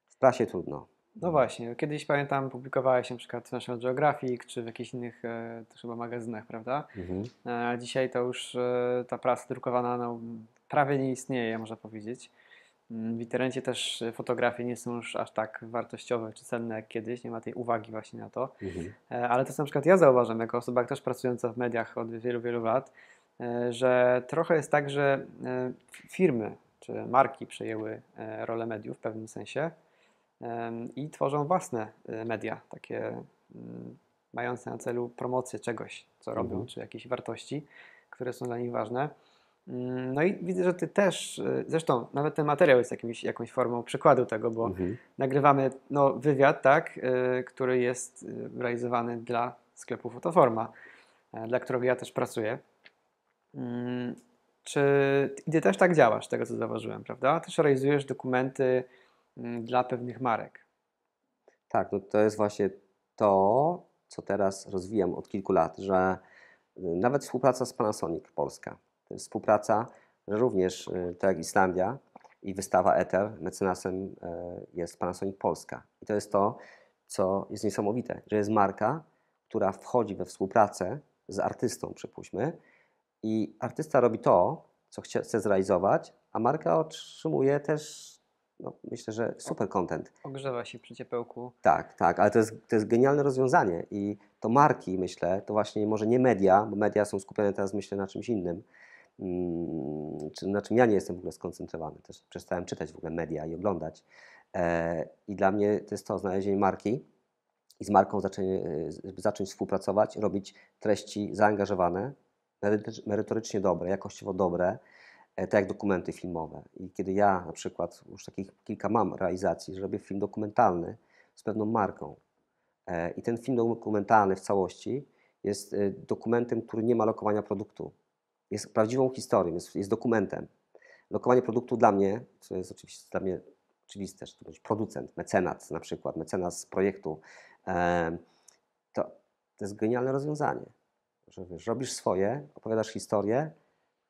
W prasie trudno. No właśnie, kiedyś pamiętam, publikowałeś na przykład w National Geographic czy w jakichś innych e, też chyba magazynach, prawda? Mhm. E, dzisiaj to już e, ta prasa drukowana no, prawie nie istnieje, można powiedzieć. Mm, w internecie też fotografie nie są już aż tak wartościowe czy cenne jak kiedyś, nie ma tej uwagi właśnie na to. Mhm. Ale to na przykład ja zauważam jako osoba też pracująca w mediach od wielu, wielu lat, że trochę jest tak, że firmy czy marki przejęły rolę mediów w pewnym sensie i tworzą własne e, media, takie mm, mające na celu promocję czegoś, co mhm. robią, czy jakiejś wartości, które są dla nich ważne. Mm, no i widzę, że ty też, e, zresztą nawet ten materiał jest jakimś, jakąś formą przykładu tego, bo mhm. nagrywamy no, wywiad, tak, e, który jest realizowany dla sklepu Fotoforma, dla którego ja też pracuję. Mm, czy ty też tak działasz, tego co zauważyłem, prawda? Też realizujesz dokumenty, Mm, dla pewnych marek. Tak, no to jest właśnie to, co teraz rozwijam od kilku lat, że y, nawet współpraca z Panasonic Polska, to jest współpraca, że również y, tak jak Islandia i wystawa Ether, mecenasem e, jest Panasonic Polska. I to jest to, co jest niesamowite, że jest marka, która wchodzi we współpracę z artystą, przypuśćmy, i artysta robi to, co chce, zrealizować, a marka otrzymuje też no, myślę, że super content. Ogrzewa się przy ciepełku. Tak, tak, ale to jest, to jest genialne rozwiązanie i to marki, myślę, to właśnie może nie media, bo media są skupione teraz, myślę, na czymś innym, mm, czy, na czym ja nie jestem w ogóle skoncentrowany. Też przestałem czytać w ogóle media i oglądać. E, I dla mnie to jest to znalezienie marki i z marką zacząć, e, zacząć współpracować, robić treści zaangażowane, merytorycznie dobre, jakościowo dobre, E, tak jak dokumenty filmowe. I kiedy ja na przykład, już takich kilka mam realizacji, że robię film dokumentalny z pewną marką e, i ten film dokumentalny w całości jest e, dokumentem, który nie ma lokowania produktu. Jest prawdziwą historią, jest, jest dokumentem. Lokowanie produktu dla mnie, co jest oczywiście dla mnie oczywiste, że to będzie producent, mecenat na przykład, mecenas projektu, to, to jest genialne rozwiązanie. Że wiesz, robisz swoje, opowiadasz historię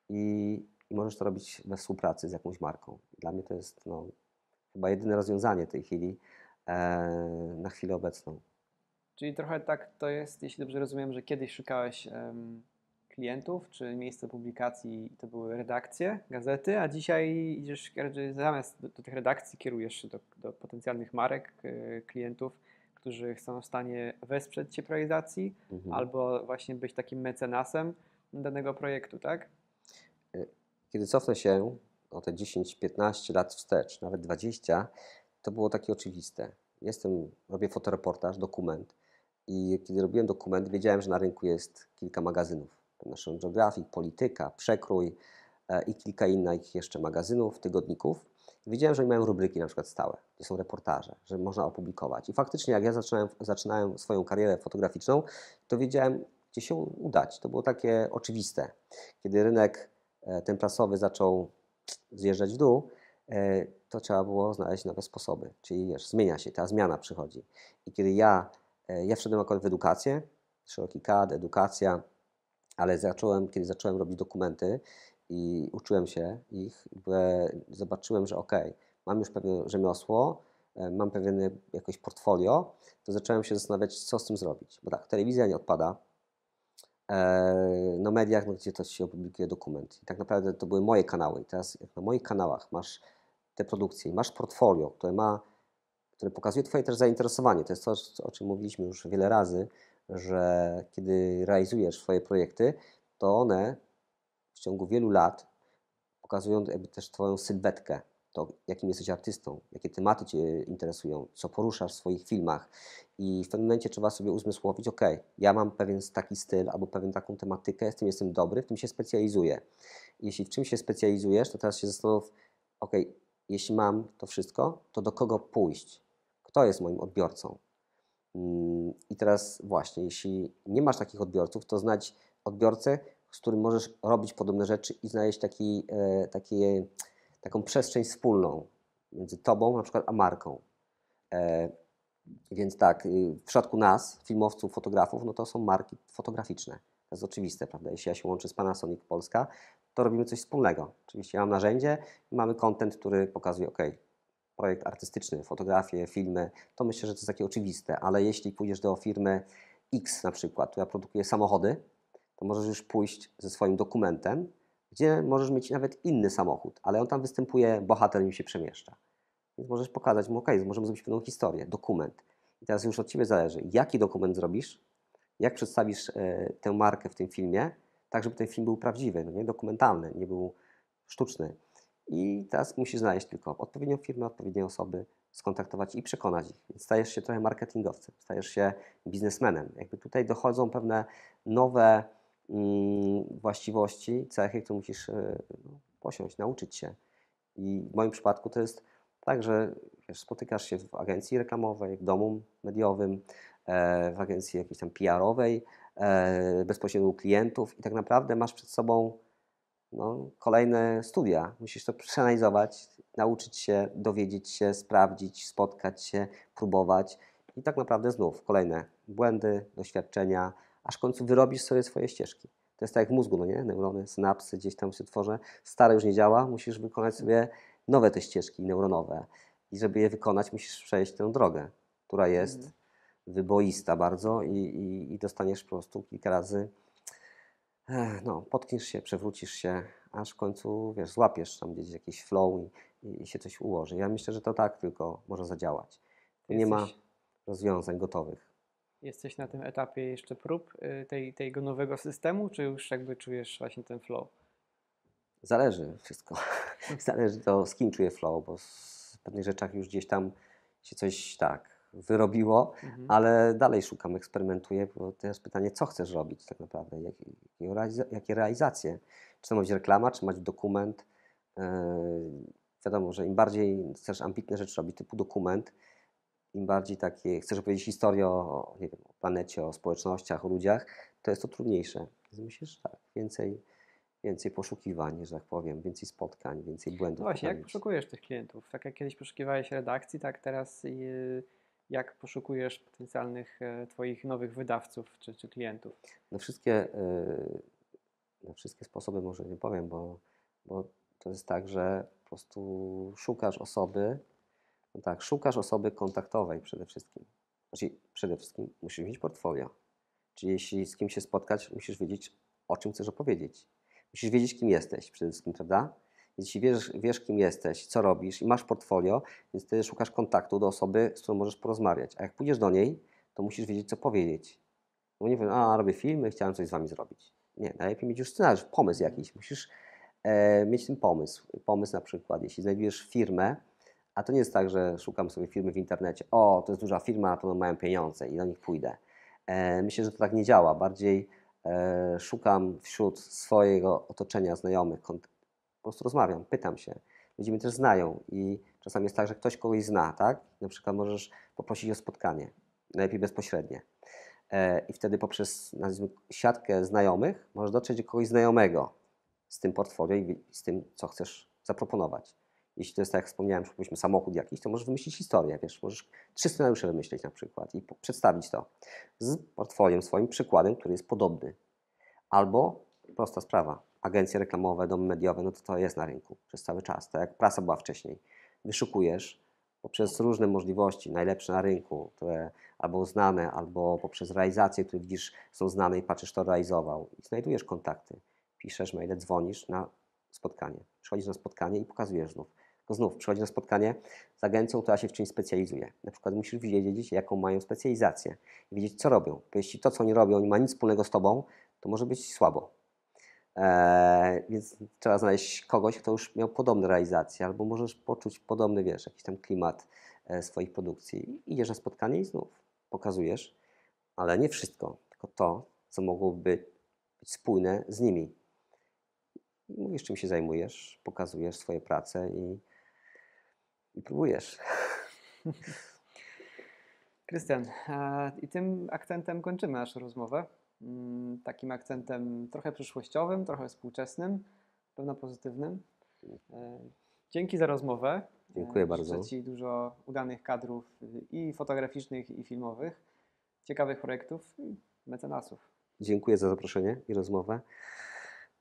i możesz to robić we współpracy z jakąś marką. Dla mnie to jest no, chyba jedyne rozwiązanie tej chwili e, na chwilę obecną. Czyli trochę tak to jest, jeśli dobrze rozumiem, że kiedyś szukałeś klientów czy miejsca publikacji to były redakcje, gazety, a dzisiaj idziesz zamiast do, do tych redakcji kierujesz się do, do potencjalnych marek, y, klientów, którzy są w stanie wesprzeć Cię w realizacji mhm. albo właśnie być takim mecenasem danego projektu, tak? Kiedy cofnę się o te 10-15 lat wstecz, nawet 20, to było takie oczywiste. Jestem, robię fotoreportaż, dokument i kiedy robiłem dokument, wiedziałem, że na rynku jest kilka magazynów. National Geographic, Polityka, Przekrój e, i kilka innych jeszcze magazynów, tygodników. Wiedziałem, że oni mają rubryki na przykład stałe, gdzie są reportaże, że można opublikować. I faktycznie jak ja zaczynałem, zaczynałem swoją karierę fotograficzną, to wiedziałem, gdzie się udać. To było takie oczywiste. Kiedy rynek E, ten prasowy zaczął zjeżdżać w dół, e, to trzeba było znaleźć nowe sposoby. Czyli wiesz, zmienia się, ta zmiana przychodzi. I kiedy ja, e, ja wszedłem akurat w edukację, szeroki kad, edukacja, ale zacząłem, kiedy zacząłem robić dokumenty i uczyłem się ich, zobaczyłem, że ok, mam już pewne rzemiosło, mam pewne jakoś portfolio, to zacząłem się zastanawiać, co z tym zrobić. Bo tak, telewizja nie odpada, no mediach, no gdzie to się opublikuje dokument. I tak naprawdę to były moje kanały. I teraz na moich kanałach masz te produkcje, masz portfolio, które ma, które pokazuje twoje też zainteresowanie. To jest to, o czym mówiliśmy już wiele razy, że kiedy realizujesz swoje projekty, to one w ciągu wielu lat pokazują jakby też twoją sylwetkę, to jakim jesteś artystą, jakie tematy Cię interesują, co poruszasz w swoich filmach. I w tym momencie trzeba sobie uzmysłowić, ok, ja mam pewien taki styl albo pewien taką tematykę, w tym jestem dobry, w tym się specjalizuję. Jeśli w czym się specjalizujesz, to teraz się zastanów, ok, jeśli mam to wszystko, to do kogo pójść? Kto jest moim odbiorcą? Mm, I teraz właśnie, jeśli nie masz takich odbiorców, to znać odbiorcę, z którym możesz robić podobne rzeczy i znaleźć taki, e, takie taką przestrzeń wspólną między tobą na przykład a marką. E, więc tak, y, w przypadku nas, filmowców, fotografów, no to są marki fotograficzne. To jest oczywiste, prawda? Jeśli ja się łączę z Panasonic Polska, to robimy coś wspólnego. Oczywiście mam narzędzie i mamy kontent, który pokazuje, ok, projekt artystyczny, fotografie, filmy, to myślę, że to jest takie oczywiste, ale jeśli pójdziesz do firmy X na przykład, która produkuje samochody, to możesz już pójść ze swoim dokumentem, gdzie możesz mieć nawet inny samochód, ale on tam występuje, bohater nim się przemieszcza. Więc możesz pokazać mu, ok, możemy zrobić pewną historię, dokument. I teraz już od Ciebie zależy, jaki dokument zrobisz, jak przedstawisz e, tę markę w tym filmie, tak żeby ten film był prawdziwy, no nie dokumentalny, nie był sztuczny. I teraz musisz znaleźć tylko odpowiednią firmę, odpowiednie osoby, skontaktować i przekonać ich. Więc stajesz się trochę marketingowcem, stajesz się biznesmenem. Jakby tutaj dochodzą pewne nowe właściwości, cechy, które musisz e, posiąść, nauczyć się. I w moim przypadku to jest tak, że wiesz, spotykasz się w agencji reklamowej, w domu mediowym, e, w agencji jakiejś tam PR-owej, e, bezpośrednio u klientów i tak naprawdę masz przed sobą no, kolejne studia. Musisz to przeanalizować, nauczyć się, dowiedzieć się, sprawdzić, spotkać się, próbować i tak naprawdę znów kolejne błędy, doświadczenia, aż w końcu wyrobisz sobie swoje ścieżki. To jest tak jak w mózgu, no nie? Neurony, synapsy gdzieś tam się tworzą. Stare już nie działa, musisz wykonać sobie nowe te ścieżki neuronowe. I żeby je wykonać, musisz przejść tę drogę, która jest mhm. wyboista bardzo i, i, i, dostaniesz po prostu kilka razy eh, no, potkniesz się, przewrócisz się, aż w końcu, wiesz, złapiesz tam gdzieś jakiś flow i, i się coś ułoży. Ja myślę, że to tak tylko może zadziałać. Nie ma rozwiązań gotowych jesteś na tym etapie jeszcze prób y, tej, tego nowego systemu, czy już jakby czujesz właśnie ten flow? Zależy wszystko. Zależy to, z kim czuję flow, bo z pewnych rzeczach już gdzieś tam się coś tak wyrobiło, mhm. ale dalej szukam, eksperymentuję, bo teraz pytanie, co chcesz robić tak naprawdę, jakie, jakie realizacje? Czy to ma być reklama, czy mać dokument? Yy, wiadomo, że im bardziej chcesz ambitne rzeczy robić, typu dokument, im bardziej takie, chcesz opowiedzieć historię o, nie wiem, o planecie, o społecznościach, o ludziach, to jest to trudniejsze. Więc myślę, że tak, więcej, więcej poszukiwań, że tak powiem, więcej spotkań, więcej błędów. No właśnie, jak poszukujesz tych klientów? Tak jak kiedyś poszukiwałeś redakcji, tak teraz y, jak poszukujesz potencjalnych e, Twoich nowych wydawców czy, czy klientów? Na wszystkie, y, na wszystkie sposoby może nie powiem, bo, bo to jest tak, że po prostu szukasz osoby, no tak, szukasz osoby kontaktowej przede wszystkim. Znaczy, przede wszystkim musisz mieć portfolio. Czyli jeśli z kim się spotkać, musisz wiedzieć, o czym chcesz opowiedzieć. Musisz wiedzieć, kim jesteś przede wszystkim, prawda? Jeśli wiesz, wiesz, kim jesteś, co robisz i masz portfolio, więc wtedy szukasz kontaktu do osoby, z którą możesz porozmawiać. A jak pójdziesz do niej, to musisz wiedzieć, co powiedzieć. No nie wiem, a robię filmy, chciałem coś z wami zrobić. Nie, najlepiej mieć już scenariusz, pomysł jakiś. Musisz e, mieć ten pomysł. Pomysł na przykład, jeśli znajdujesz firmę, a to nie jest tak, że szukam sobie firmy w internecie, o, to jest duża firma, to mają pieniądze i do nich pójdę. E, myślę, że to tak nie działa. Bardziej e, szukam wśród swojego otoczenia znajomych, po prostu rozmawiam, pytam się. Ludzie mnie też znają i czasami jest tak, że ktoś kogoś zna, tak? Na przykład możesz poprosić o spotkanie, najlepiej bezpośrednie. E, I wtedy poprzez nazwijmy, siatkę znajomych możesz dotrzeć do kogoś znajomego z tym portfolio i z tym, co chcesz zaproponować. Jeśli to jest, tak jak wspomniałem, przypuśćmy samochód jakiś, to możesz wymyślić historię, wiesz, możesz trzy scenariusze wymyślić na przykład i przedstawić to z portfolio, swoim, przykładem, który jest podobny. Albo, prosta sprawa, agencje reklamowe, domy mediowe, no to to jest na rynku przez cały czas, tak jak prasa była wcześniej. Wyszukujesz, poprzez różne możliwości, najlepsze na rynku, które albo znane, albo poprzez realizacje, które widzisz są znane i patrzysz, to realizował. I znajdujesz kontakty, piszesz maile, dzwonisz na spotkanie. Przychodzisz na spotkanie i pokazujesz znów bo znów, przychodzi na spotkanie z agencją, która się w czymś specjalizuje. Na przykład musisz wiedzieć, jaką mają specjalizację, wiedzieć, co robią. Bo jeśli to, co oni robią, nie ma nic wspólnego z tobą, to może być słabo. Eee, więc trzeba znaleźć kogoś, kto już miał podobne realizacje, albo możesz poczuć podobny, wiesz, jakiś tam klimat e, swoich produkcji. I idziesz na spotkanie i znów pokazujesz, ale nie wszystko, tylko to, co mogłoby być spójne z nimi. I mówisz, czym się zajmujesz, pokazujesz swoje prace i i próbujesz. Krystian, i tym akcentem kończymy naszą rozmowę. Mm, takim akcentem trochę przyszłościowym, trochę współczesnym, pewno pozytywnym. E, dzięki za rozmowę. Dziękuję e, bardzo. Życzę Ci dużo udanych kadrów i fotograficznych, i filmowych, ciekawych projektów i mecenasów. Dziękuję za zaproszenie i rozmowę.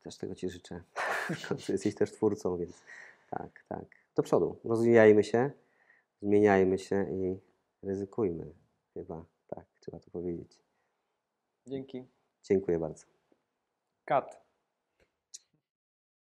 Też tego Ci życzę. Jesteś też twórcą, więc tak, tak do przodu. Rozwijajmy się, zmieniajmy się i ryzykujmy. Chyba tak trzeba to powiedzieć. Dzięki. Dziękuję bardzo. Kat.